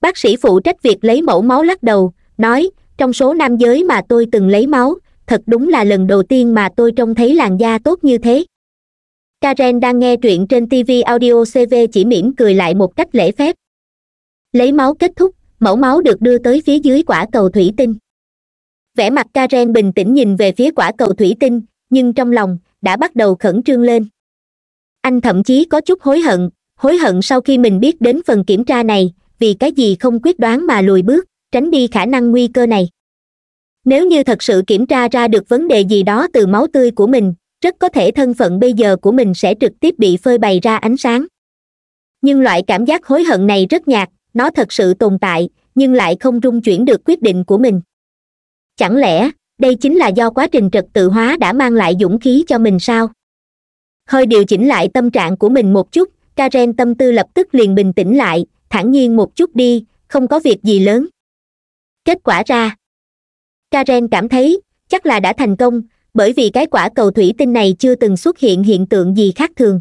bác sĩ phụ trách việc lấy mẫu máu lắc đầu nói trong số nam giới mà tôi từng lấy máu thật đúng là lần đầu tiên mà tôi trông thấy làn da tốt như thế karen đang nghe truyện trên tv audio cv chỉ mỉm cười lại một cách lễ phép lấy máu kết thúc mẫu máu được đưa tới phía dưới quả cầu thủy tinh vẻ mặt karen bình tĩnh nhìn về phía quả cầu thủy tinh nhưng trong lòng đã bắt đầu khẩn trương lên anh thậm chí có chút hối hận hối hận sau khi mình biết đến phần kiểm tra này vì cái gì không quyết đoán mà lùi bước tránh đi khả năng nguy cơ này nếu như thật sự kiểm tra ra được vấn đề gì đó từ máu tươi của mình rất có thể thân phận bây giờ của mình sẽ trực tiếp bị phơi bày ra ánh sáng nhưng loại cảm giác hối hận này rất nhạt nó thật sự tồn tại nhưng lại không rung chuyển được quyết định của mình chẳng lẽ đây chính là do quá trình trật tự hóa đã mang lại dũng khí cho mình sao hơi điều chỉnh lại tâm trạng của mình một chút karen tâm tư lập tức liền bình tĩnh lại thản nhiên một chút đi không có việc gì lớn kết quả ra karen cảm thấy chắc là đã thành công bởi vì cái quả cầu thủy tinh này chưa từng xuất hiện hiện tượng gì khác thường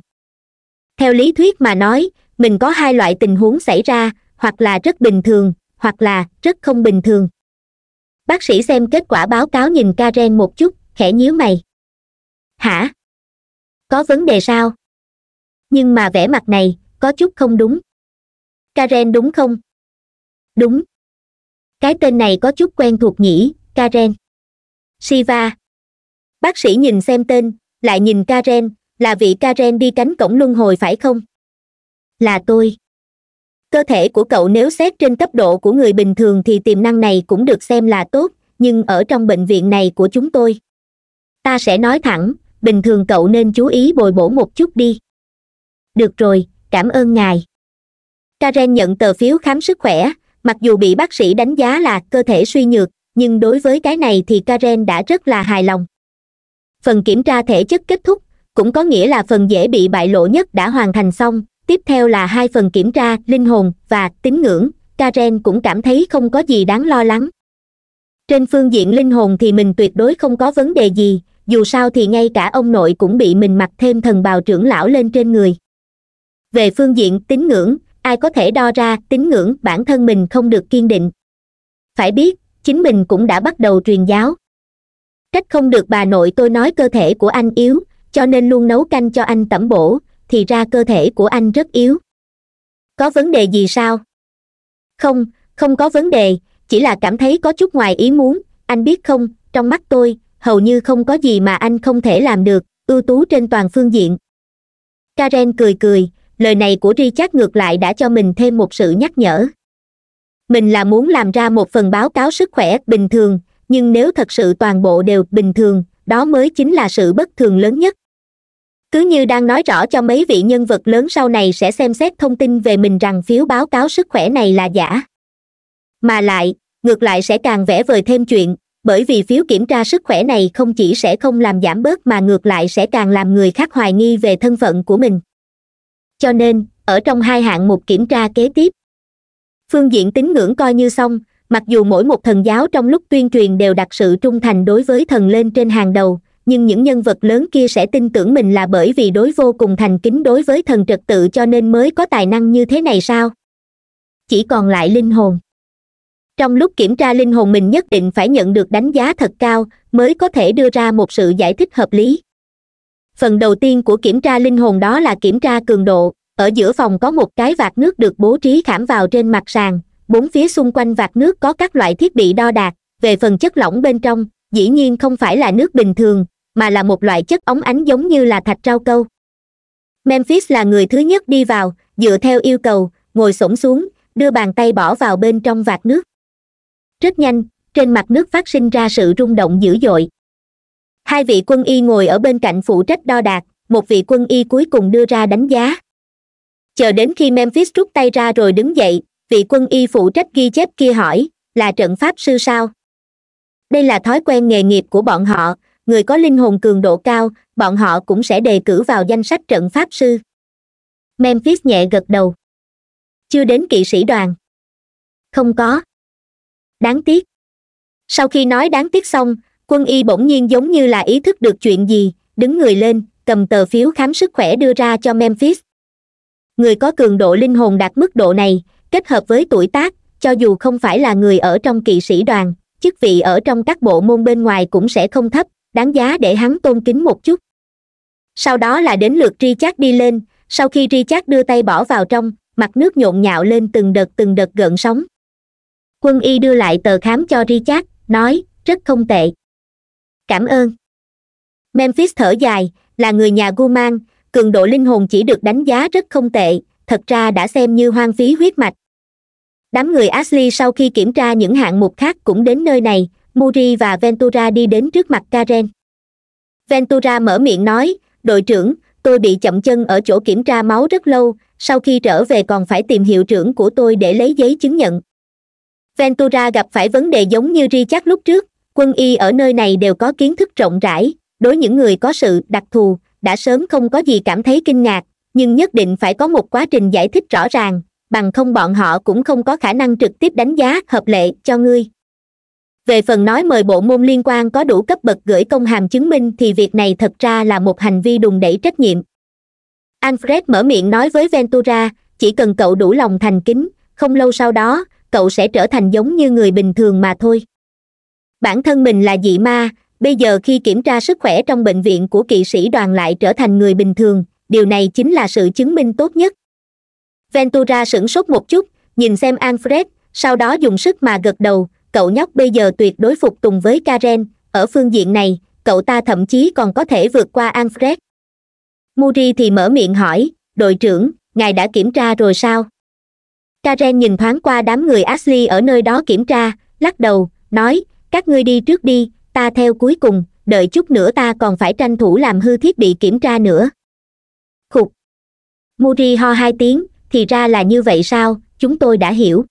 theo lý thuyết mà nói mình có hai loại tình huống xảy ra hoặc là rất bình thường hoặc là rất không bình thường bác sĩ xem kết quả báo cáo nhìn karen một chút khẽ nhíu mày hả có vấn đề sao nhưng mà vẻ mặt này có chút không đúng karen đúng không đúng cái tên này có chút quen thuộc nhỉ karen Siva, bác sĩ nhìn xem tên lại nhìn karen là vị karen đi cánh cổng luân hồi phải không là tôi cơ thể của cậu nếu xét trên cấp độ của người bình thường thì tiềm năng này cũng được xem là tốt nhưng ở trong bệnh viện này của chúng tôi ta sẽ nói thẳng bình thường cậu nên chú ý bồi bổ một chút đi được rồi cảm ơn ngài karen nhận tờ phiếu khám sức khỏe mặc dù bị bác sĩ đánh giá là cơ thể suy nhược nhưng đối với cái này thì karen đã rất là hài lòng phần kiểm tra thể chất kết thúc cũng có nghĩa là phần dễ bị bại lộ nhất đã hoàn thành xong tiếp theo là hai phần kiểm tra linh hồn và tín ngưỡng karen cũng cảm thấy không có gì đáng lo lắng trên phương diện linh hồn thì mình tuyệt đối không có vấn đề gì dù sao thì ngay cả ông nội cũng bị mình mặc thêm thần bào trưởng lão lên trên người về phương diện tín ngưỡng ai có thể đo ra tín ngưỡng bản thân mình không được kiên định phải biết chính mình cũng đã bắt đầu truyền giáo cách không được bà nội tôi nói cơ thể của anh yếu cho nên luôn nấu canh cho anh tẩm bổ thì ra cơ thể của anh rất yếu có vấn đề gì sao không không có vấn đề chỉ là cảm thấy có chút ngoài ý muốn anh biết không trong mắt tôi hầu như không có gì mà anh không thể làm được ưu tú trên toàn phương diện karen cười cười lời này của richard ngược lại đã cho mình thêm một sự nhắc nhở mình là muốn làm ra một phần báo cáo sức khỏe bình thường nhưng nếu thật sự toàn bộ đều bình thường đó mới chính là sự bất thường lớn nhất cứ như đang nói rõ cho mấy vị nhân vật lớn sau này sẽ xem xét thông tin về mình rằng phiếu báo cáo sức khỏe này là giả mà lại ngược lại sẽ càng vẽ vời thêm chuyện bởi vì phiếu kiểm tra sức khỏe này không chỉ sẽ không làm giảm bớt mà ngược lại sẽ càng làm người khác hoài nghi về thân phận của mình cho nên ở trong hai hạng mục kiểm tra kế tiếp phương diện tín ngưỡng coi như xong mặc dù mỗi một thần giáo trong lúc tuyên truyền đều đặt sự trung thành đối với thần lên trên hàng đầu nhưng những nhân vật lớn kia sẽ tin tưởng mình là bởi vì đối vô cùng thành kính đối với thần trật tự cho nên mới có tài năng như thế này sao chỉ còn lại linh hồn trong lúc kiểm tra linh hồn mình nhất định phải nhận được đánh giá thật cao mới có thể đưa ra một sự giải thích hợp lý phần đầu tiên của kiểm tra linh hồn đó là kiểm tra cường độ ở giữa phòng có một cái vạt nước được bố trí khảm vào trên mặt sàn bốn phía xung quanh vạt nước có các loại thiết bị đo đạt về phần chất lỏng bên trong dĩ nhiên không phải là nước bình thường mà là một loại chất ống ánh giống như là thạch rau câu memphis là người thứ nhất đi vào dựa theo yêu cầu ngồi xổm xuống đưa bàn tay bỏ vào bên trong vạt nước rất nhanh trên mặt nước phát sinh ra sự rung động dữ dội hai vị quân y ngồi ở bên cạnh phụ trách đo đạt một vị quân y cuối cùng đưa ra đánh giá chờ đến khi memphis rút tay ra rồi đứng dậy vị quân y phụ trách ghi chép kia hỏi là trận pháp sư sao đây là thói quen nghề nghiệp của bọn họ người có linh hồn cường độ cao bọn họ cũng sẽ đề cử vào danh sách trận pháp sư memphis nhẹ gật đầu chưa đến kỵ sĩ đoàn không có đáng tiếc sau khi nói đáng tiếc xong quân y bỗng nhiên giống như là ý thức được chuyện gì đứng người lên cầm tờ phiếu khám sức khỏe đưa ra cho memphis người có cường độ linh hồn đạt mức độ này kết hợp với tuổi tác cho dù không phải là người ở trong kỵ sĩ đoàn chức vị ở trong các bộ môn bên ngoài cũng sẽ không thấp đáng giá để hắn tôn kính một chút sau đó là đến lượt richard đi lên sau khi richard đưa tay bỏ vào trong mặt nước nhộn nhạo lên từng đợt từng đợt gợn sóng quân y đưa lại tờ khám cho richard nói rất không tệ cảm ơn memphis thở dài là người nhà guman cường độ linh hồn chỉ được đánh giá rất không tệ thật ra đã xem như hoang phí huyết mạch đám người ashley sau khi kiểm tra những hạng mục khác cũng đến nơi này muri và ventura đi đến trước mặt karen ventura mở miệng nói đội trưởng tôi bị chậm chân ở chỗ kiểm tra máu rất lâu sau khi trở về còn phải tìm hiệu trưởng của tôi để lấy giấy chứng nhận ventura gặp phải vấn đề giống như richard lúc trước quân y ở nơi này đều có kiến thức rộng rãi đối những người có sự đặc thù đã sớm không có gì cảm thấy kinh ngạc nhưng nhất định phải có một quá trình giải thích rõ ràng bằng không bọn họ cũng không có khả năng trực tiếp đánh giá hợp lệ cho ngươi về phần nói mời bộ môn liên quan có đủ cấp bậc gửi công hàm chứng minh thì việc này thật ra là một hành vi đùn đẩy trách nhiệm alfred mở miệng nói với ventura chỉ cần cậu đủ lòng thành kính không lâu sau đó cậu sẽ trở thành giống như người bình thường mà thôi bản thân mình là dị ma bây giờ khi kiểm tra sức khỏe trong bệnh viện của kỵ sĩ đoàn lại trở thành người bình thường điều này chính là sự chứng minh tốt nhất ventura sửng sốt một chút nhìn xem alfred sau đó dùng sức mà gật đầu cậu nhóc bây giờ tuyệt đối phục tùng với karen ở phương diện này cậu ta thậm chí còn có thể vượt qua alfred muri thì mở miệng hỏi đội trưởng ngài đã kiểm tra rồi sao karen nhìn thoáng qua đám người ashley ở nơi đó kiểm tra lắc đầu nói các ngươi đi trước đi ta theo cuối cùng đợi chút nữa ta còn phải tranh thủ làm hư thiết bị kiểm tra nữa khục muri ho hai tiếng thì ra là như vậy sao chúng tôi đã hiểu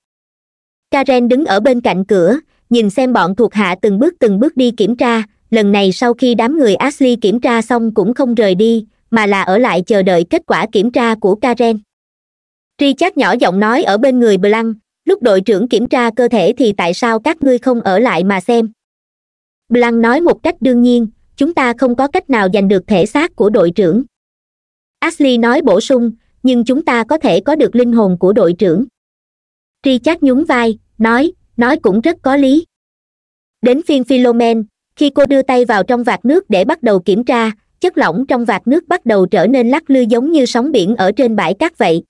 karen đứng ở bên cạnh cửa nhìn xem bọn thuộc hạ từng bước từng bước đi kiểm tra lần này sau khi đám người ashley kiểm tra xong cũng không rời đi mà là ở lại chờ đợi kết quả kiểm tra của karen richard nhỏ giọng nói ở bên người blanc lúc đội trưởng kiểm tra cơ thể thì tại sao các ngươi không ở lại mà xem blanc nói một cách đương nhiên chúng ta không có cách nào giành được thể xác của đội trưởng ashley nói bổ sung nhưng chúng ta có thể có được linh hồn của đội trưởng richard nhún vai nói nói cũng rất có lý đến phiên philomen khi cô đưa tay vào trong vạt nước để bắt đầu kiểm tra chất lỏng trong vạt nước bắt đầu trở nên lắc lư giống như sóng biển ở trên bãi cát vậy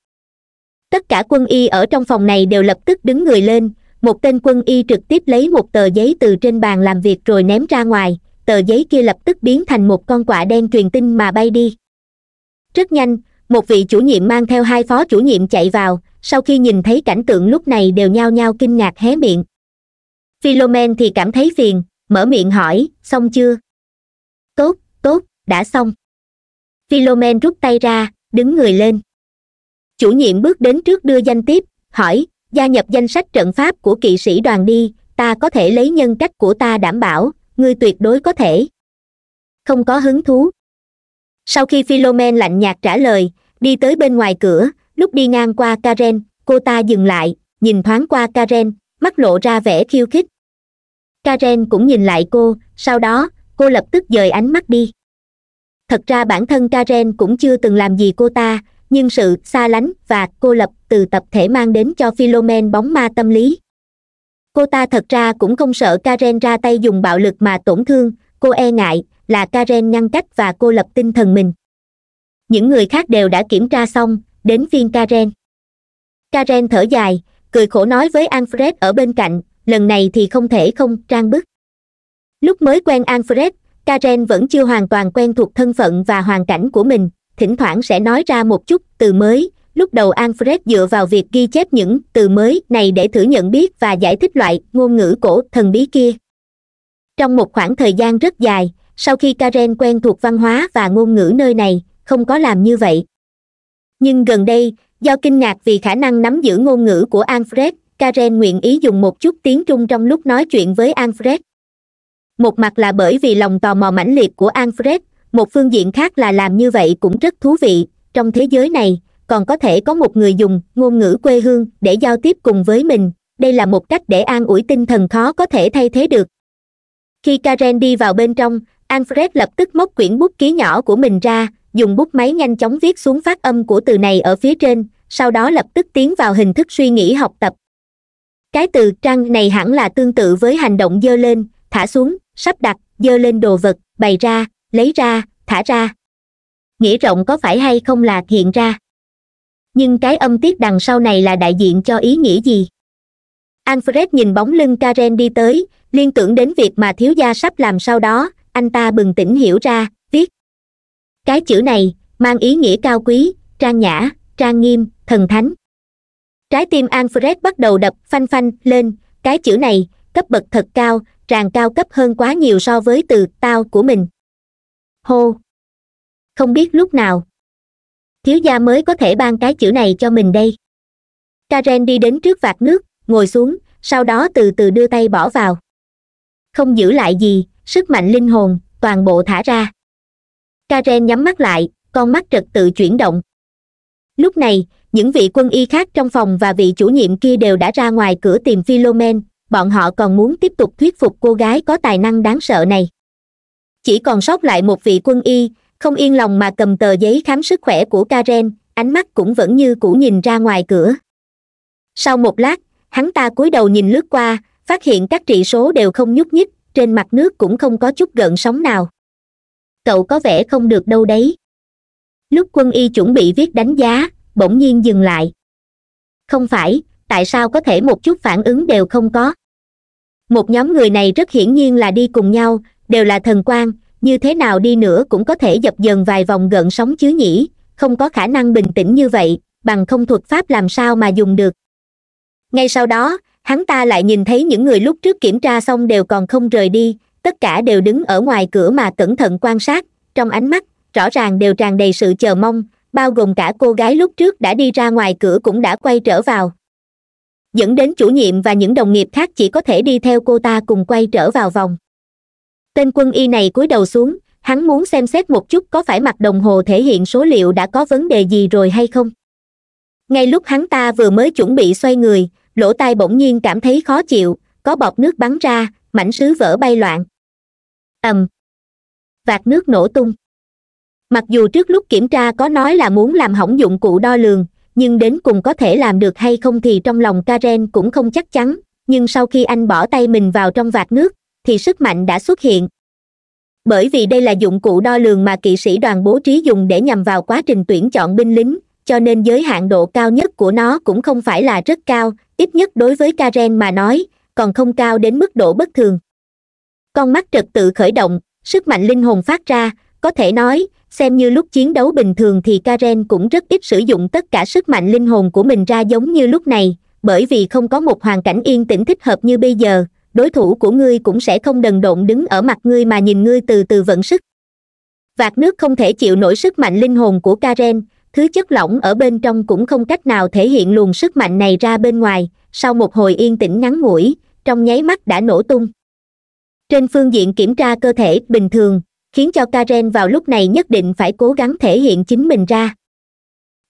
tất cả quân y ở trong phòng này đều lập tức đứng người lên một tên quân y trực tiếp lấy một tờ giấy từ trên bàn làm việc rồi ném ra ngoài tờ giấy kia lập tức biến thành một con quạ đen truyền tin mà bay đi rất nhanh một vị chủ nhiệm mang theo hai phó chủ nhiệm chạy vào sau khi nhìn thấy cảnh tượng lúc này đều nhao nhao kinh ngạc hé miệng philomen thì cảm thấy phiền mở miệng hỏi xong chưa tốt tốt đã xong philomen rút tay ra đứng người lên chủ nhiệm bước đến trước đưa danh tiếp hỏi gia nhập danh sách trận pháp của kỵ sĩ đoàn đi ta có thể lấy nhân cách của ta đảm bảo ngươi tuyệt đối có thể không có hứng thú sau khi philomen lạnh nhạt trả lời đi tới bên ngoài cửa lúc đi ngang qua karen cô ta dừng lại nhìn thoáng qua karen mắt lộ ra vẻ khiêu khích karen cũng nhìn lại cô sau đó cô lập tức dời ánh mắt đi thật ra bản thân karen cũng chưa từng làm gì cô ta nhưng sự xa lánh và cô lập từ tập thể mang đến cho philomen bóng ma tâm lý cô ta thật ra cũng không sợ karen ra tay dùng bạo lực mà tổn thương cô e ngại là karen ngăn cách và cô lập tinh thần mình những người khác đều đã kiểm tra xong đến phiên karen karen thở dài cười khổ nói với alfred ở bên cạnh lần này thì không thể không trang bức lúc mới quen alfred karen vẫn chưa hoàn toàn quen thuộc thân phận và hoàn cảnh của mình thỉnh thoảng sẽ nói ra một chút từ mới lúc đầu alfred dựa vào việc ghi chép những từ mới này để thử nhận biết và giải thích loại ngôn ngữ cổ thần bí kia trong một khoảng thời gian rất dài sau khi karen quen thuộc văn hóa và ngôn ngữ nơi này không có làm như vậy nhưng gần đây do kinh ngạc vì khả năng nắm giữ ngôn ngữ của alfred karen nguyện ý dùng một chút tiếng trung trong lúc nói chuyện với alfred một mặt là bởi vì lòng tò mò mãnh liệt của alfred một phương diện khác là làm như vậy cũng rất thú vị trong thế giới này còn có thể có một người dùng ngôn ngữ quê hương để giao tiếp cùng với mình đây là một cách để an ủi tinh thần khó có thể thay thế được khi karen đi vào bên trong alfred lập tức móc quyển bút ký nhỏ của mình ra dùng bút máy nhanh chóng viết xuống phát âm của từ này ở phía trên sau đó lập tức tiến vào hình thức suy nghĩ học tập cái từ trăng này hẳn là tương tự với hành động dơ lên thả xuống sắp đặt dơ lên đồ vật bày ra lấy ra thả ra nghĩa rộng có phải hay không là hiện ra nhưng cái âm tiết đằng sau này là đại diện cho ý nghĩa gì alfred nhìn bóng lưng karen đi tới liên tưởng đến việc mà thiếu gia sắp làm sau đó anh ta bừng tỉnh hiểu ra viết cái chữ này mang ý nghĩa cao quý trang nhã trang nghiêm thần thánh trái tim alfred bắt đầu đập phanh phanh lên cái chữ này cấp bậc thật cao tràn cao cấp hơn quá nhiều so với từ tao của mình hô không biết lúc nào thiếu gia mới có thể ban cái chữ này cho mình đây karen đi đến trước vạt nước ngồi xuống sau đó từ từ đưa tay bỏ vào không giữ lại gì sức mạnh linh hồn toàn bộ thả ra karen nhắm mắt lại con mắt trật tự chuyển động lúc này những vị quân y khác trong phòng và vị chủ nhiệm kia đều đã ra ngoài cửa tìm philomen bọn họ còn muốn tiếp tục thuyết phục cô gái có tài năng đáng sợ này chỉ còn sót lại một vị quân y không yên lòng mà cầm tờ giấy khám sức khỏe của karen ánh mắt cũng vẫn như cũ nhìn ra ngoài cửa sau một lát hắn ta cúi đầu nhìn lướt qua phát hiện các trị số đều không nhúc nhích trên mặt nước cũng không có chút gợn sóng nào cậu có vẻ không được đâu đấy lúc quân y chuẩn bị viết đánh giá bỗng nhiên dừng lại không phải tại sao có thể một chút phản ứng đều không có một nhóm người này rất hiển nhiên là đi cùng nhau đều là thần quan như thế nào đi nữa cũng có thể dập dần vài vòng gợn sóng chứ nhỉ không có khả năng bình tĩnh như vậy bằng không thuật pháp làm sao mà dùng được ngay sau đó hắn ta lại nhìn thấy những người lúc trước kiểm tra xong đều còn không rời đi tất cả đều đứng ở ngoài cửa mà cẩn thận quan sát trong ánh mắt rõ ràng đều tràn đầy sự chờ mong bao gồm cả cô gái lúc trước đã đi ra ngoài cửa cũng đã quay trở vào dẫn đến chủ nhiệm và những đồng nghiệp khác chỉ có thể đi theo cô ta cùng quay trở vào vòng tên quân y này cúi đầu xuống hắn muốn xem xét một chút có phải mặt đồng hồ thể hiện số liệu đã có vấn đề gì rồi hay không ngay lúc hắn ta vừa mới chuẩn bị xoay người lỗ tai bỗng nhiên cảm thấy khó chịu có bọt nước bắn ra mảnh sứ vỡ bay loạn ầm vạt nước nổ tung mặc dù trước lúc kiểm tra có nói là muốn làm hỏng dụng cụ đo lường nhưng đến cùng có thể làm được hay không thì trong lòng karen cũng không chắc chắn nhưng sau khi anh bỏ tay mình vào trong vạt nước thì sức mạnh đã xuất hiện bởi vì đây là dụng cụ đo lường mà kỵ sĩ đoàn bố trí dùng để nhằm vào quá trình tuyển chọn binh lính cho nên giới hạn độ cao nhất của nó cũng không phải là rất cao ít nhất đối với karen mà nói còn không cao đến mức độ bất thường con mắt trật tự khởi động sức mạnh linh hồn phát ra có thể nói xem như lúc chiến đấu bình thường thì karen cũng rất ít sử dụng tất cả sức mạnh linh hồn của mình ra giống như lúc này bởi vì không có một hoàn cảnh yên tĩnh thích hợp như bây giờ đối thủ của ngươi cũng sẽ không đần độn đứng ở mặt ngươi mà nhìn ngươi từ từ vận sức vạt nước không thể chịu nổi sức mạnh linh hồn của karen thứ chất lỏng ở bên trong cũng không cách nào thể hiện luồng sức mạnh này ra bên ngoài sau một hồi yên tĩnh ngắn ngủi trong nháy mắt đã nổ tung trên phương diện kiểm tra cơ thể bình thường khiến cho karen vào lúc này nhất định phải cố gắng thể hiện chính mình ra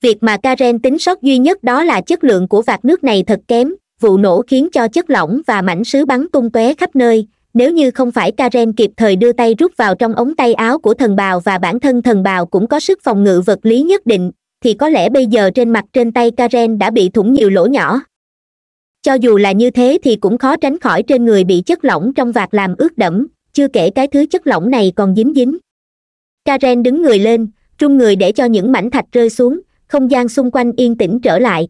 việc mà karen tính sót duy nhất đó là chất lượng của vạt nước này thật kém vụ nổ khiến cho chất lỏng và mảnh sứ bắn tung tóe khắp nơi nếu như không phải karen kịp thời đưa tay rút vào trong ống tay áo của thần bào và bản thân thần bào cũng có sức phòng ngự vật lý nhất định thì có lẽ bây giờ trên mặt trên tay karen đã bị thủng nhiều lỗ nhỏ cho dù là như thế thì cũng khó tránh khỏi trên người bị chất lỏng trong vạt làm ướt đẫm chưa kể cái thứ chất lỏng này còn dính dính karen đứng người lên trung người để cho những mảnh thạch rơi xuống không gian xung quanh yên tĩnh trở lại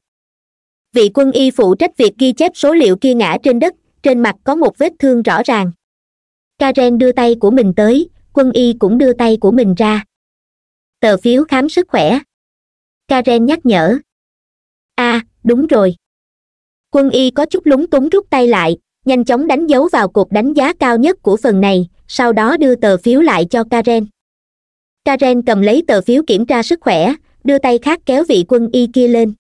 vị quân y phụ trách việc ghi chép số liệu kia ngã trên đất trên mặt có một vết thương rõ ràng karen đưa tay của mình tới quân y cũng đưa tay của mình ra tờ phiếu khám sức khỏe karen nhắc nhở a à, đúng rồi quân y có chút lúng túng rút tay lại nhanh chóng đánh dấu vào cột đánh giá cao nhất của phần này sau đó đưa tờ phiếu lại cho karen karen cầm lấy tờ phiếu kiểm tra sức khỏe đưa tay khác kéo vị quân y kia lên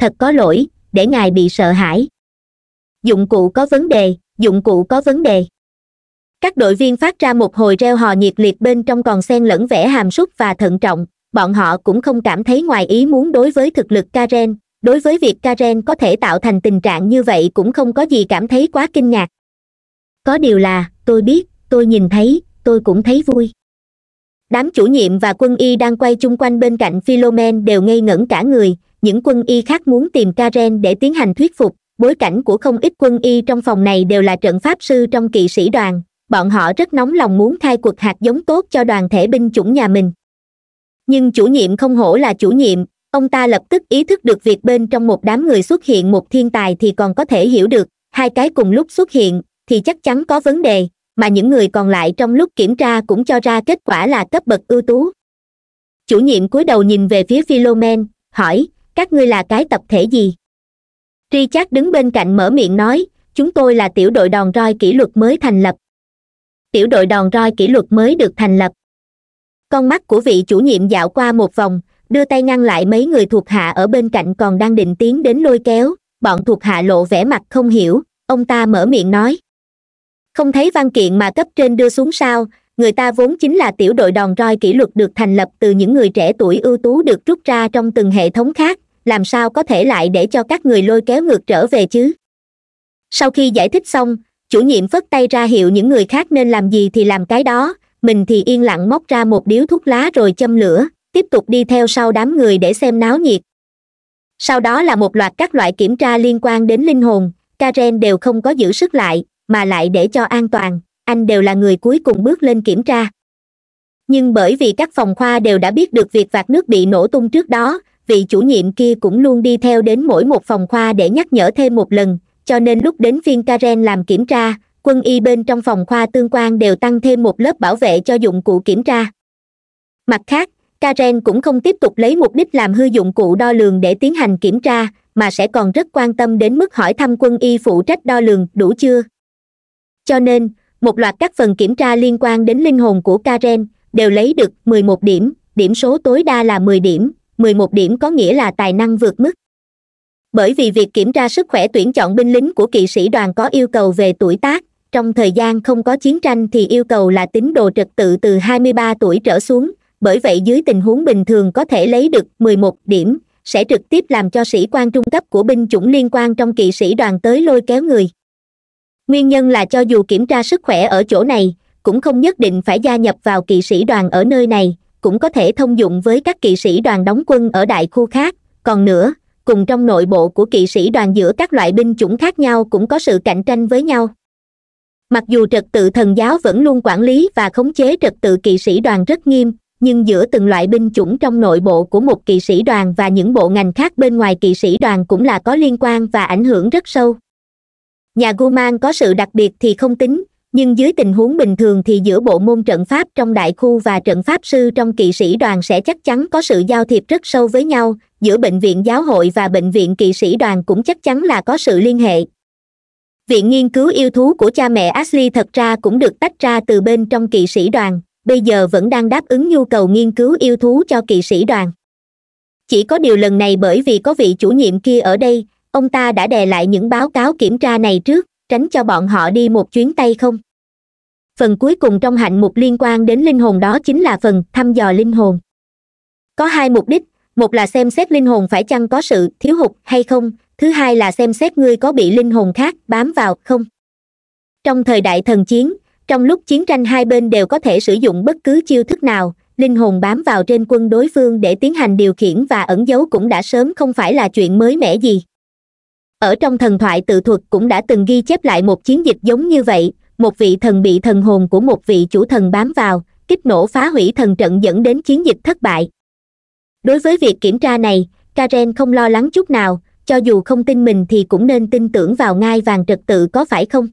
thật có lỗi để ngài bị sợ hãi dụng cụ có vấn đề dụng cụ có vấn đề các đội viên phát ra một hồi reo hò nhiệt liệt bên trong còn xen lẫn vẻ hàm súc và thận trọng bọn họ cũng không cảm thấy ngoài ý muốn đối với thực lực karen đối với việc karen có thể tạo thành tình trạng như vậy cũng không có gì cảm thấy quá kinh ngạc có điều là tôi biết tôi nhìn thấy tôi cũng thấy vui đám chủ nhiệm và quân y đang quay chung quanh bên cạnh philomen đều ngây ngẩn cả người những quân y khác muốn tìm karen để tiến hành thuyết phục bối cảnh của không ít quân y trong phòng này đều là trận pháp sư trong kỵ sĩ đoàn bọn họ rất nóng lòng muốn khai cuộc hạt giống tốt cho đoàn thể binh chủng nhà mình nhưng chủ nhiệm không hổ là chủ nhiệm ông ta lập tức ý thức được việc bên trong một đám người xuất hiện một thiên tài thì còn có thể hiểu được hai cái cùng lúc xuất hiện thì chắc chắn có vấn đề mà những người còn lại trong lúc kiểm tra cũng cho ra kết quả là cấp bậc ưu tú chủ nhiệm cúi đầu nhìn về phía philomen hỏi các ngươi là cái tập thể gì tri chát đứng bên cạnh mở miệng nói chúng tôi là tiểu đội đòn roi kỷ luật mới thành lập tiểu đội đòn roi kỷ luật mới được thành lập con mắt của vị chủ nhiệm dạo qua một vòng đưa tay ngăn lại mấy người thuộc hạ ở bên cạnh còn đang định tiến đến lôi kéo bọn thuộc hạ lộ vẻ mặt không hiểu ông ta mở miệng nói không thấy văn kiện mà cấp trên đưa xuống sao người ta vốn chính là tiểu đội đòn roi kỷ luật được thành lập từ những người trẻ tuổi ưu tú được rút ra trong từng hệ thống khác làm sao có thể lại để cho các người lôi kéo ngược trở về chứ sau khi giải thích xong chủ nhiệm phất tay ra hiệu những người khác nên làm gì thì làm cái đó mình thì yên lặng móc ra một điếu thuốc lá rồi châm lửa tiếp tục đi theo sau đám người để xem náo nhiệt sau đó là một loạt các loại kiểm tra liên quan đến linh hồn karen đều không có giữ sức lại mà lại để cho an toàn anh đều là người cuối cùng bước lên kiểm tra nhưng bởi vì các phòng khoa đều đã biết được việc vạt nước bị nổ tung trước đó vị chủ nhiệm kia cũng luôn đi theo đến mỗi một phòng khoa để nhắc nhở thêm một lần cho nên lúc đến phiên karen làm kiểm tra quân y bên trong phòng khoa tương quan đều tăng thêm một lớp bảo vệ cho dụng cụ kiểm tra mặt khác karen cũng không tiếp tục lấy mục đích làm hư dụng cụ đo lường để tiến hành kiểm tra mà sẽ còn rất quan tâm đến mức hỏi thăm quân y phụ trách đo lường đủ chưa cho nên một loạt các phần kiểm tra liên quan đến linh hồn của karen đều lấy được 11 điểm điểm số tối đa là 10 điểm mười một điểm có nghĩa là tài năng vượt mức bởi vì việc kiểm tra sức khỏe tuyển chọn binh lính của kỵ sĩ đoàn có yêu cầu về tuổi tác trong thời gian không có chiến tranh thì yêu cầu là tín đồ trật tự từ 23 tuổi trở xuống bởi vậy dưới tình huống bình thường có thể lấy được 11 điểm sẽ trực tiếp làm cho sĩ quan trung cấp của binh chủng liên quan trong kỵ sĩ đoàn tới lôi kéo người nguyên nhân là cho dù kiểm tra sức khỏe ở chỗ này cũng không nhất định phải gia nhập vào kỵ sĩ đoàn ở nơi này cũng có thể thông dụng với các kỵ sĩ đoàn đóng quân ở đại khu khác còn nữa cùng trong nội bộ của kỵ sĩ đoàn giữa các loại binh chủng khác nhau cũng có sự cạnh tranh với nhau mặc dù trật tự thần giáo vẫn luôn quản lý và khống chế trật tự kỵ sĩ đoàn rất nghiêm nhưng giữa từng loại binh chủng trong nội bộ của một kỵ sĩ đoàn và những bộ ngành khác bên ngoài kỵ sĩ đoàn cũng là có liên quan và ảnh hưởng rất sâu nhà guman có sự đặc biệt thì không tính nhưng dưới tình huống bình thường thì giữa bộ môn trận pháp trong đại khu và trận pháp sư trong kỵ sĩ đoàn sẽ chắc chắn có sự giao thiệp rất sâu với nhau giữa bệnh viện giáo hội và bệnh viện kỵ sĩ đoàn cũng chắc chắn là có sự liên hệ viện nghiên cứu yêu thú của cha mẹ ashley thật ra cũng được tách ra từ bên trong kỵ sĩ đoàn bây giờ vẫn đang đáp ứng nhu cầu nghiên cứu yêu thú cho kỵ sĩ đoàn chỉ có điều lần này bởi vì có vị chủ nhiệm kia ở đây ông ta đã đè lại những báo cáo kiểm tra này trước tránh cho bọn họ đi một chuyến tay không phần cuối cùng trong hạnh mục liên quan đến linh hồn đó chính là phần thăm dò linh hồn có hai mục đích một là xem xét linh hồn phải chăng có sự thiếu hụt hay không thứ hai là xem xét ngươi có bị linh hồn khác bám vào không trong thời đại thần chiến trong lúc chiến tranh hai bên đều có thể sử dụng bất cứ chiêu thức nào linh hồn bám vào trên quân đối phương để tiến hành điều khiển và ẩn dấu cũng đã sớm không phải là chuyện mới mẻ gì ở trong thần thoại tự thuật cũng đã từng ghi chép lại một chiến dịch giống như vậy một vị thần bị thần hồn của một vị chủ thần bám vào kích nổ phá hủy thần trận dẫn đến chiến dịch thất bại đối với việc kiểm tra này karen không lo lắng chút nào cho dù không tin mình thì cũng nên tin tưởng vào ngai vàng trật tự có phải không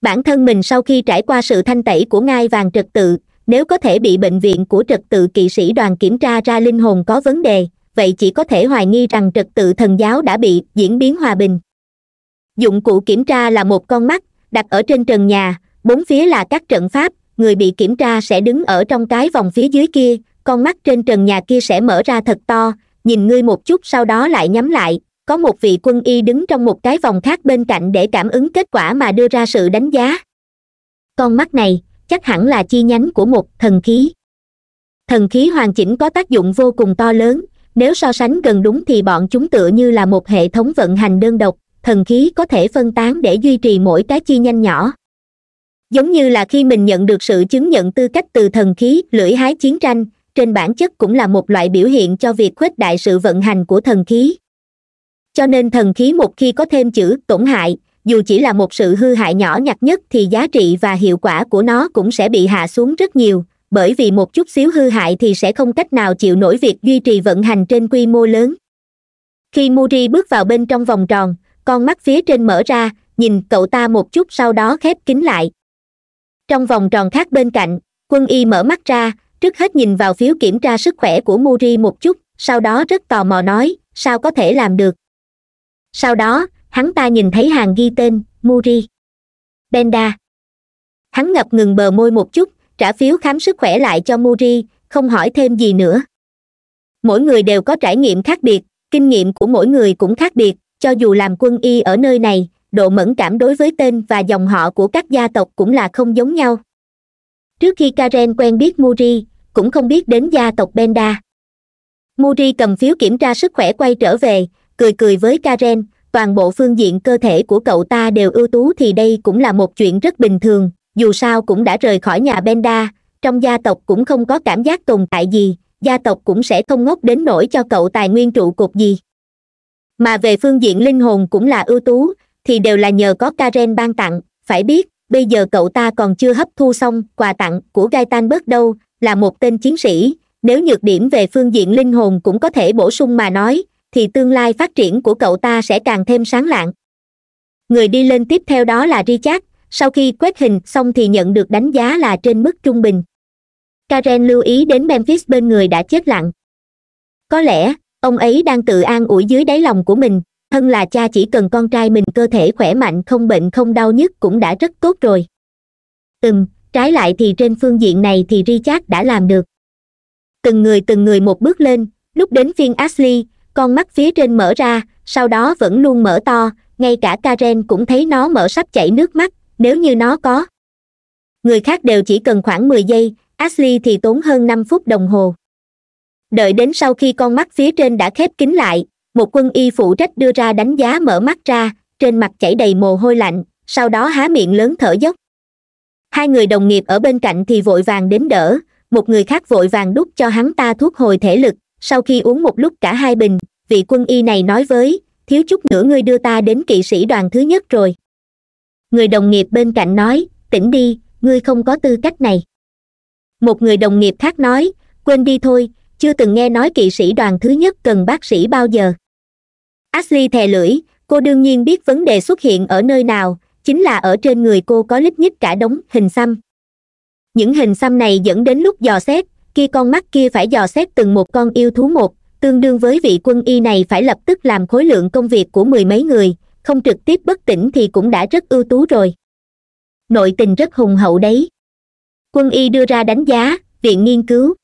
bản thân mình sau khi trải qua sự thanh tẩy của ngai vàng trật tự nếu có thể bị bệnh viện của trật tự kỵ sĩ đoàn kiểm tra ra linh hồn có vấn đề vậy chỉ có thể hoài nghi rằng trật tự thần giáo đã bị diễn biến hòa bình dụng cụ kiểm tra là một con mắt đặt ở trên trần nhà bốn phía là các trận pháp người bị kiểm tra sẽ đứng ở trong cái vòng phía dưới kia con mắt trên trần nhà kia sẽ mở ra thật to nhìn ngươi một chút sau đó lại nhắm lại có một vị quân y đứng trong một cái vòng khác bên cạnh để cảm ứng kết quả mà đưa ra sự đánh giá con mắt này chắc hẳn là chi nhánh của một thần khí thần khí hoàn chỉnh có tác dụng vô cùng to lớn nếu so sánh gần đúng thì bọn chúng tựa như là một hệ thống vận hành đơn độc thần khí có thể phân tán để duy trì mỗi cái chi nhanh nhỏ giống như là khi mình nhận được sự chứng nhận tư cách từ thần khí lưỡi hái chiến tranh trên bản chất cũng là một loại biểu hiện cho việc khuếch đại sự vận hành của thần khí cho nên thần khí một khi có thêm chữ tổn hại dù chỉ là một sự hư hại nhỏ nhặt nhất thì giá trị và hiệu quả của nó cũng sẽ bị hạ xuống rất nhiều bởi vì một chút xíu hư hại thì sẽ không cách nào chịu nổi việc duy trì vận hành trên quy mô lớn khi muri bước vào bên trong vòng tròn con mắt phía trên mở ra nhìn cậu ta một chút sau đó khép kín lại trong vòng tròn khác bên cạnh quân y mở mắt ra trước hết nhìn vào phiếu kiểm tra sức khỏe của muri một chút sau đó rất tò mò nói sao có thể làm được sau đó hắn ta nhìn thấy hàng ghi tên muri benda hắn ngập ngừng bờ môi một chút trả phiếu khám sức khỏe lại cho muri không hỏi thêm gì nữa mỗi người đều có trải nghiệm khác biệt kinh nghiệm của mỗi người cũng khác biệt cho dù làm quân y ở nơi này độ mẫn cảm đối với tên và dòng họ của các gia tộc cũng là không giống nhau trước khi karen quen biết muri cũng không biết đến gia tộc benda muri cầm phiếu kiểm tra sức khỏe quay trở về cười cười với karen toàn bộ phương diện cơ thể của cậu ta đều ưu tú thì đây cũng là một chuyện rất bình thường dù sao cũng đã rời khỏi nhà benda trong gia tộc cũng không có cảm giác tồn tại gì gia tộc cũng sẽ không ngốc đến nỗi cho cậu tài nguyên trụ cột gì mà về phương diện linh hồn cũng là ưu tú thì đều là nhờ có karen ban tặng phải biết bây giờ cậu ta còn chưa hấp thu xong quà tặng của gaitan bớt đâu là một tên chiến sĩ nếu nhược điểm về phương diện linh hồn cũng có thể bổ sung mà nói thì tương lai phát triển của cậu ta sẽ càng thêm sáng lạng người đi lên tiếp theo đó là richard sau khi quét hình xong thì nhận được đánh giá là trên mức trung bình karen lưu ý đến memphis bên người đã chết lặng có lẽ ông ấy đang tự an ủi dưới đáy lòng của mình thân là cha chỉ cần con trai mình cơ thể khỏe mạnh không bệnh không đau nhất cũng đã rất tốt rồi ừm trái lại thì trên phương diện này thì richard đã làm được từng người từng người một bước lên lúc đến phiên ashley con mắt phía trên mở ra sau đó vẫn luôn mở to ngay cả karen cũng thấy nó mở sắp chảy nước mắt nếu như nó có người khác đều chỉ cần khoảng mười giây ashley thì tốn hơn năm phút đồng hồ đợi đến sau khi con mắt phía trên đã khép kín lại một quân y phụ trách đưa ra đánh giá mở mắt ra trên mặt chảy đầy mồ hôi lạnh sau đó há miệng lớn thở dốc hai người đồng nghiệp ở bên cạnh thì vội vàng đến đỡ một người khác vội vàng đút cho hắn ta thuốc hồi thể lực sau khi uống một lúc cả hai bình vị quân y này nói với thiếu chút nữa ngươi đưa ta đến kỵ sĩ đoàn thứ nhất rồi người đồng nghiệp bên cạnh nói tỉnh đi ngươi không có tư cách này một người đồng nghiệp khác nói quên đi thôi chưa từng nghe nói kỵ sĩ đoàn thứ nhất cần bác sĩ bao giờ ashley thè lưỡi cô đương nhiên biết vấn đề xuất hiện ở nơi nào chính là ở trên người cô có lít nhít cả đống hình xăm những hình xăm này dẫn đến lúc dò xét khi con mắt kia phải dò xét từng một con yêu thú một tương đương với vị quân y này phải lập tức làm khối lượng công việc của mười mấy người không trực tiếp bất tỉnh thì cũng đã rất ưu tú rồi nội tình rất hùng hậu đấy quân y đưa ra đánh giá viện nghiên cứu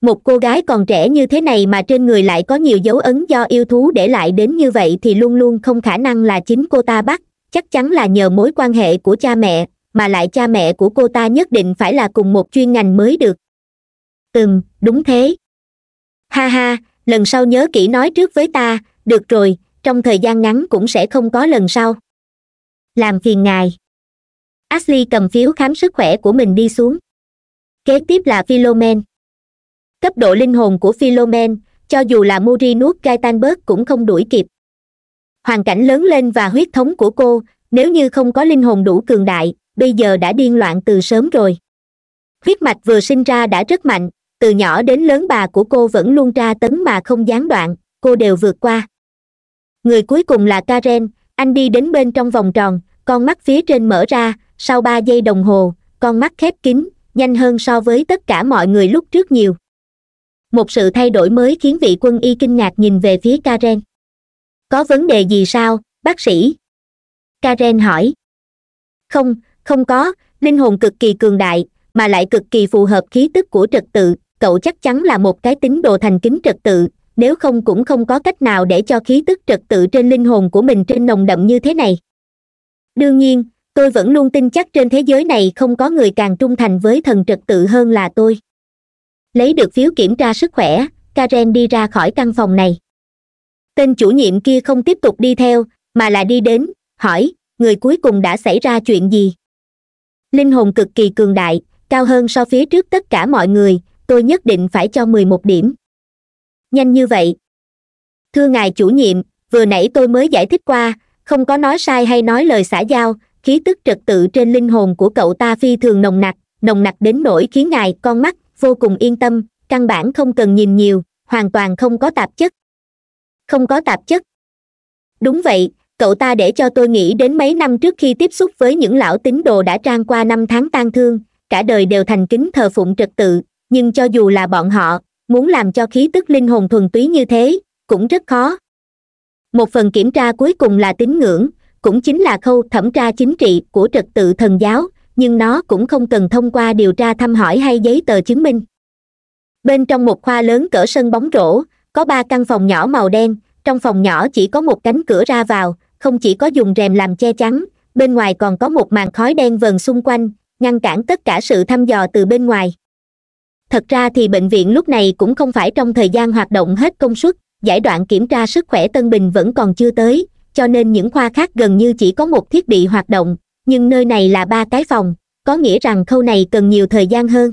một cô gái còn trẻ như thế này mà trên người lại có nhiều dấu ấn do yêu thú để lại đến như vậy thì luôn luôn không khả năng là chính cô ta bắt chắc chắn là nhờ mối quan hệ của cha mẹ mà lại cha mẹ của cô ta nhất định phải là cùng một chuyên ngành mới được ừm đúng thế ha ha lần sau nhớ kỹ nói trước với ta được rồi trong thời gian ngắn cũng sẽ không có lần sau làm phiền ngài ashley cầm phiếu khám sức khỏe của mình đi xuống kế tiếp là philomen cấp độ linh hồn của philomen cho dù là muri nuốt gaitanberg cũng không đuổi kịp hoàn cảnh lớn lên và huyết thống của cô nếu như không có linh hồn đủ cường đại bây giờ đã điên loạn từ sớm rồi huyết mạch vừa sinh ra đã rất mạnh từ nhỏ đến lớn bà của cô vẫn luôn tra tấn mà không gián đoạn cô đều vượt qua người cuối cùng là karen anh đi đến bên trong vòng tròn con mắt phía trên mở ra sau ba giây đồng hồ con mắt khép kín nhanh hơn so với tất cả mọi người lúc trước nhiều một sự thay đổi mới khiến vị quân y kinh ngạc nhìn về phía karen có vấn đề gì sao bác sĩ karen hỏi không không có linh hồn cực kỳ cường đại mà lại cực kỳ phù hợp khí tức của trật tự cậu chắc chắn là một cái tính đồ thành kính trật tự nếu không cũng không có cách nào để cho khí tức trật tự trên linh hồn của mình trên nồng đậm như thế này đương nhiên tôi vẫn luôn tin chắc trên thế giới này không có người càng trung thành với thần trật tự hơn là tôi lấy được phiếu kiểm tra sức khỏe karen đi ra khỏi căn phòng này tên chủ nhiệm kia không tiếp tục đi theo mà là đi đến hỏi người cuối cùng đã xảy ra chuyện gì linh hồn cực kỳ cường đại cao hơn so phía trước tất cả mọi người tôi nhất định phải cho mười một điểm nhanh như vậy thưa ngài chủ nhiệm vừa nãy tôi mới giải thích qua không có nói sai hay nói lời xã giao khí tức trật tự trên linh hồn của cậu ta phi thường nồng nặc nồng nặc đến nỗi khiến ngài con mắt vô cùng yên tâm căn bản không cần nhìn nhiều hoàn toàn không có tạp chất không có tạp chất đúng vậy cậu ta để cho tôi nghĩ đến mấy năm trước khi tiếp xúc với những lão tín đồ đã trang qua năm tháng tang thương cả đời đều thành kính thờ phụng trật tự nhưng cho dù là bọn họ muốn làm cho khí tức linh hồn thuần túy như thế cũng rất khó một phần kiểm tra cuối cùng là tín ngưỡng cũng chính là khâu thẩm tra chính trị của trật tự thần giáo nhưng nó cũng không cần thông qua điều tra thăm hỏi hay giấy tờ chứng minh bên trong một khoa lớn cỡ sân bóng rổ có ba căn phòng nhỏ màu đen trong phòng nhỏ chỉ có một cánh cửa ra vào không chỉ có dùng rèm làm che chắn bên ngoài còn có một màn khói đen vần xung quanh ngăn cản tất cả sự thăm dò từ bên ngoài thật ra thì bệnh viện lúc này cũng không phải trong thời gian hoạt động hết công suất giải đoạn kiểm tra sức khỏe tân bình vẫn còn chưa tới cho nên những khoa khác gần như chỉ có một thiết bị hoạt động nhưng nơi này là ba cái phòng có nghĩa rằng khâu này cần nhiều thời gian hơn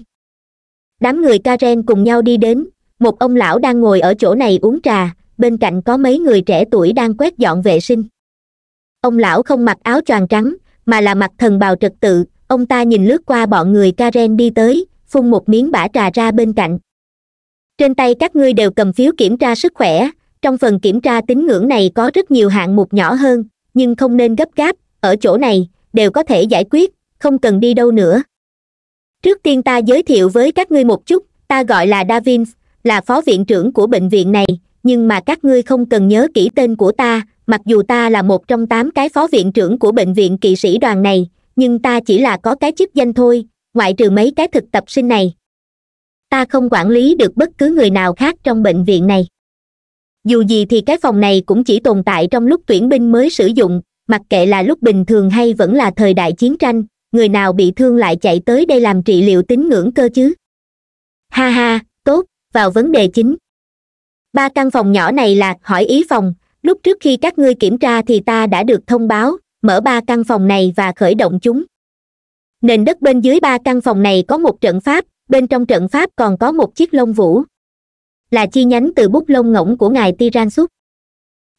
đám người karen cùng nhau đi đến một ông lão đang ngồi ở chỗ này uống trà bên cạnh có mấy người trẻ tuổi đang quét dọn vệ sinh ông lão không mặc áo choàng trắng mà là mặc thần bào trật tự ông ta nhìn lướt qua bọn người karen đi tới phun một miếng bả trà ra bên cạnh trên tay các ngươi đều cầm phiếu kiểm tra sức khỏe trong phần kiểm tra tín ngưỡng này có rất nhiều hạng mục nhỏ hơn nhưng không nên gấp gáp ở chỗ này đều có thể giải quyết không cần đi đâu nữa trước tiên ta giới thiệu với các ngươi một chút ta gọi là davins là phó viện trưởng của bệnh viện này nhưng mà các ngươi không cần nhớ kỹ tên của ta mặc dù ta là một trong tám cái phó viện trưởng của bệnh viện kỵ sĩ đoàn này nhưng ta chỉ là có cái chức danh thôi ngoại trừ mấy cái thực tập sinh này ta không quản lý được bất cứ người nào khác trong bệnh viện này dù gì thì cái phòng này cũng chỉ tồn tại trong lúc tuyển binh mới sử dụng mặc kệ là lúc bình thường hay vẫn là thời đại chiến tranh người nào bị thương lại chạy tới đây làm trị liệu tín ngưỡng cơ chứ ha ha tốt vào vấn đề chính ba căn phòng nhỏ này là hỏi ý phòng lúc trước khi các ngươi kiểm tra thì ta đã được thông báo mở ba căn phòng này và khởi động chúng nền đất bên dưới ba căn phòng này có một trận pháp bên trong trận pháp còn có một chiếc lông vũ là chi nhánh từ bút lông ngỗng của ngài tiran súc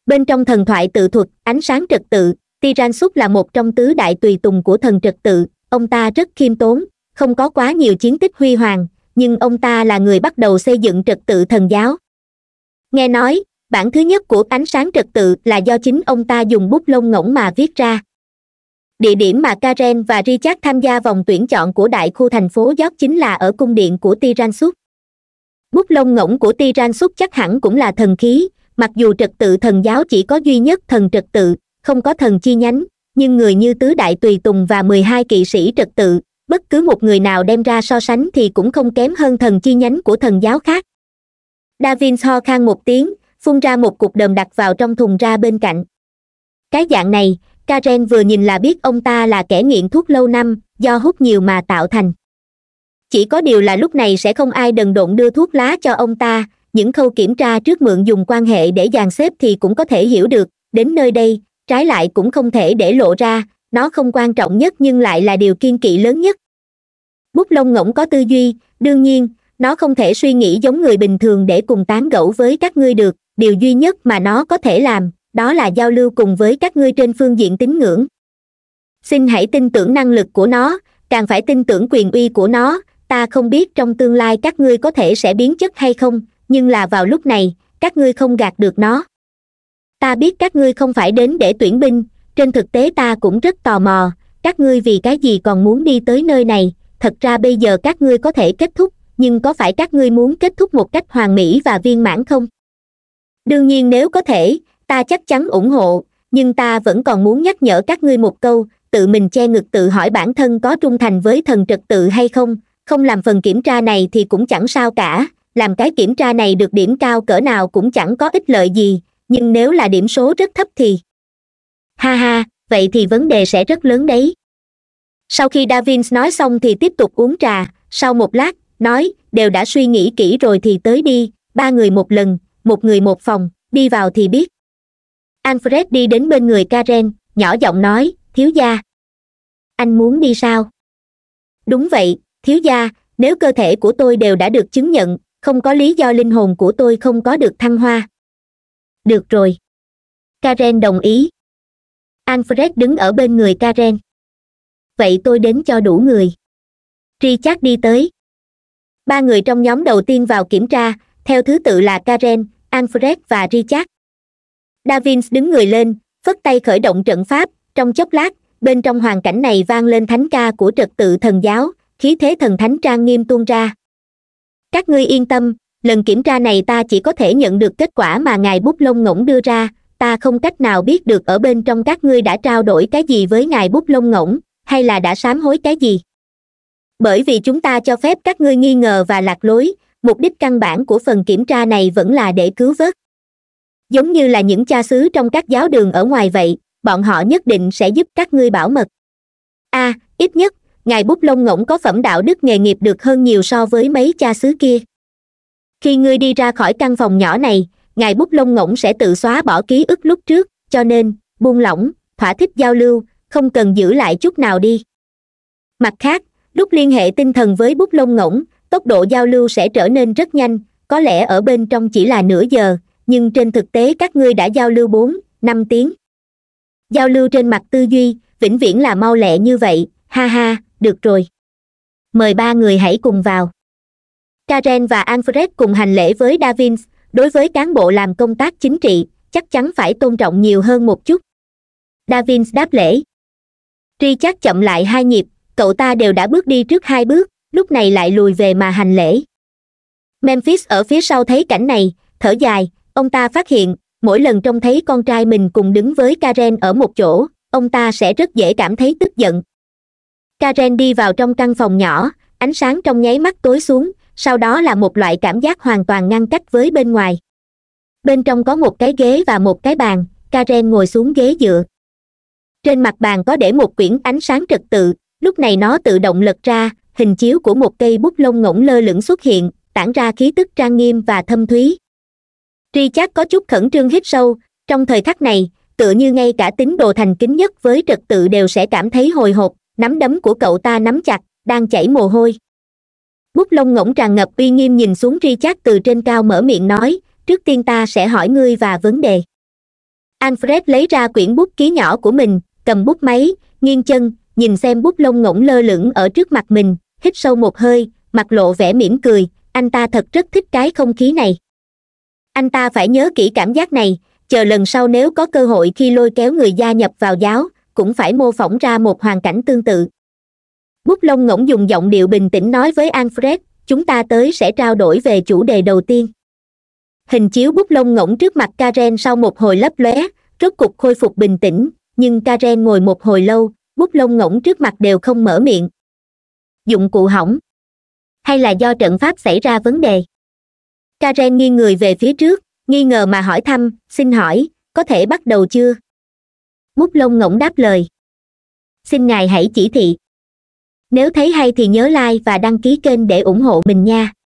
bên trong thần thoại tự thuật ánh sáng trật tự tiran súc là một trong tứ đại tùy tùng của thần trật tự ông ta rất khiêm tốn không có quá nhiều chiến tích huy hoàng nhưng ông ta là người bắt đầu xây dựng trật tự thần giáo nghe nói bản thứ nhất của ánh sáng trật tự là do chính ông ta dùng bút lông ngỗng mà viết ra địa điểm mà karen và richard tham gia vòng tuyển chọn của đại khu thành phố york chính là ở cung điện của tiran bút lông ngỗng của tiran chắc hẳn cũng là thần khí mặc dù trật tự thần giáo chỉ có duy nhất thần trật tự không có thần chi nhánh nhưng người như tứ đại tùy tùng và mười hai kỵ sĩ trật tự bất cứ một người nào đem ra so sánh thì cũng không kém hơn thần chi nhánh của thần giáo khác davin ho khan một tiếng phun ra một cục đờm đặt vào trong thùng ra bên cạnh cái dạng này karen vừa nhìn là biết ông ta là kẻ nghiện thuốc lâu năm do hút nhiều mà tạo thành chỉ có điều là lúc này sẽ không ai đần độn đưa thuốc lá cho ông ta những khâu kiểm tra trước mượn dùng quan hệ để dàn xếp thì cũng có thể hiểu được đến nơi đây trái lại cũng không thể để lộ ra nó không quan trọng nhất nhưng lại là điều kiên kỵ lớn nhất bút lông ngỗng có tư duy đương nhiên nó không thể suy nghĩ giống người bình thường để cùng tán gẫu với các ngươi được điều duy nhất mà nó có thể làm đó là giao lưu cùng với các ngươi trên phương diện tín ngưỡng xin hãy tin tưởng năng lực của nó càng phải tin tưởng quyền uy của nó ta không biết trong tương lai các ngươi có thể sẽ biến chất hay không nhưng là vào lúc này các ngươi không gạt được nó ta biết các ngươi không phải đến để tuyển binh trên thực tế ta cũng rất tò mò các ngươi vì cái gì còn muốn đi tới nơi này thật ra bây giờ các ngươi có thể kết thúc nhưng có phải các ngươi muốn kết thúc một cách hoàn mỹ và viên mãn không đương nhiên nếu có thể ta chắc chắn ủng hộ nhưng ta vẫn còn muốn nhắc nhở các ngươi một câu tự mình che ngực tự hỏi bản thân có trung thành với thần trật tự hay không không làm phần kiểm tra này thì cũng chẳng sao cả làm cái kiểm tra này được điểm cao cỡ nào cũng chẳng có ích lợi gì nhưng nếu là điểm số rất thấp thì ha ha vậy thì vấn đề sẽ rất lớn đấy sau khi davins nói xong thì tiếp tục uống trà sau một lát nói đều đã suy nghĩ kỹ rồi thì tới đi ba người một lần một người một phòng đi vào thì biết alfred đi đến bên người karen nhỏ giọng nói thiếu gia anh muốn đi sao đúng vậy thiếu gia nếu cơ thể của tôi đều đã được chứng nhận không có lý do linh hồn của tôi không có được thăng hoa được rồi karen đồng ý alfred đứng ở bên người karen vậy tôi đến cho đủ người richard đi tới ba người trong nhóm đầu tiên vào kiểm tra theo thứ tự là karen alfred và richard davins đứng người lên phất tay khởi động trận pháp trong chốc lát bên trong hoàn cảnh này vang lên thánh ca của trật tự thần giáo khí thế thần thánh trang nghiêm tuôn ra các ngươi yên tâm lần kiểm tra này ta chỉ có thể nhận được kết quả mà ngài bút lông ngỗng đưa ra ta không cách nào biết được ở bên trong các ngươi đã trao đổi cái gì với ngài bút lông ngỗng hay là đã sám hối cái gì bởi vì chúng ta cho phép các ngươi nghi ngờ và lạc lối mục đích căn bản của phần kiểm tra này vẫn là để cứu vớt giống như là những cha xứ trong các giáo đường ở ngoài vậy bọn họ nhất định sẽ giúp các ngươi bảo mật a à, ít nhất ngài bút lông ngỗng có phẩm đạo đức nghề nghiệp được hơn nhiều so với mấy cha xứ kia khi ngươi đi ra khỏi căn phòng nhỏ này ngài bút lông ngỗng sẽ tự xóa bỏ ký ức lúc trước cho nên buông lỏng thỏa thích giao lưu không cần giữ lại chút nào đi mặt khác lúc liên hệ tinh thần với bút lông ngỗng tốc độ giao lưu sẽ trở nên rất nhanh có lẽ ở bên trong chỉ là nửa giờ nhưng trên thực tế các ngươi đã giao lưu bốn năm tiếng giao lưu trên mặt tư duy vĩnh viễn là mau lẹ như vậy ha ha được rồi mời ba người hãy cùng vào karen và alfred cùng hành lễ với davins đối với cán bộ làm công tác chính trị chắc chắn phải tôn trọng nhiều hơn một chút davins đáp lễ richard chậm lại hai nhịp cậu ta đều đã bước đi trước hai bước lúc này lại lùi về mà hành lễ memphis ở phía sau thấy cảnh này thở dài ông ta phát hiện mỗi lần trông thấy con trai mình cùng đứng với karen ở một chỗ ông ta sẽ rất dễ cảm thấy tức giận karen đi vào trong căn phòng nhỏ ánh sáng trong nháy mắt tối xuống sau đó là một loại cảm giác hoàn toàn ngăn cách với bên ngoài bên trong có một cái ghế và một cái bàn karen ngồi xuống ghế dựa trên mặt bàn có để một quyển ánh sáng trật tự lúc này nó tự động lật ra hình chiếu của một cây bút lông ngỗng lơ lửng xuất hiện tản ra khí tức trang nghiêm và thâm thúy chắc có chút khẩn trương hít sâu trong thời khắc này tựa như ngay cả tín đồ thành kính nhất với trật tự đều sẽ cảm thấy hồi hộp nắm đấm của cậu ta nắm chặt đang chảy mồ hôi bút lông ngỗng tràn ngập uy nghiêm nhìn xuống Tri chắc từ trên cao mở miệng nói trước tiên ta sẽ hỏi ngươi và vấn đề alfred lấy ra quyển bút ký nhỏ của mình cầm bút máy nghiêng chân nhìn xem bút lông ngỗng lơ lửng ở trước mặt mình hít sâu một hơi mặt lộ vẻ mỉm cười anh ta thật rất thích cái không khí này anh ta phải nhớ kỹ cảm giác này chờ lần sau nếu có cơ hội khi lôi kéo người gia nhập vào giáo cũng phải mô phỏng ra một hoàn cảnh tương tự bút lông ngỗng dùng giọng điệu bình tĩnh nói với alfred chúng ta tới sẽ trao đổi về chủ đề đầu tiên hình chiếu bút lông ngỗng trước mặt karen sau một hồi lấp lóe rốt cục khôi phục bình tĩnh nhưng karen ngồi một hồi lâu bút lông ngỗng trước mặt đều không mở miệng dụng cụ hỏng hay là do trận pháp xảy ra vấn đề karen nghiêng người về phía trước nghi ngờ mà hỏi thăm xin hỏi có thể bắt đầu chưa mút lông ngỗng đáp lời xin ngài hãy chỉ thị nếu thấy hay thì nhớ like và đăng ký kênh để ủng hộ mình nha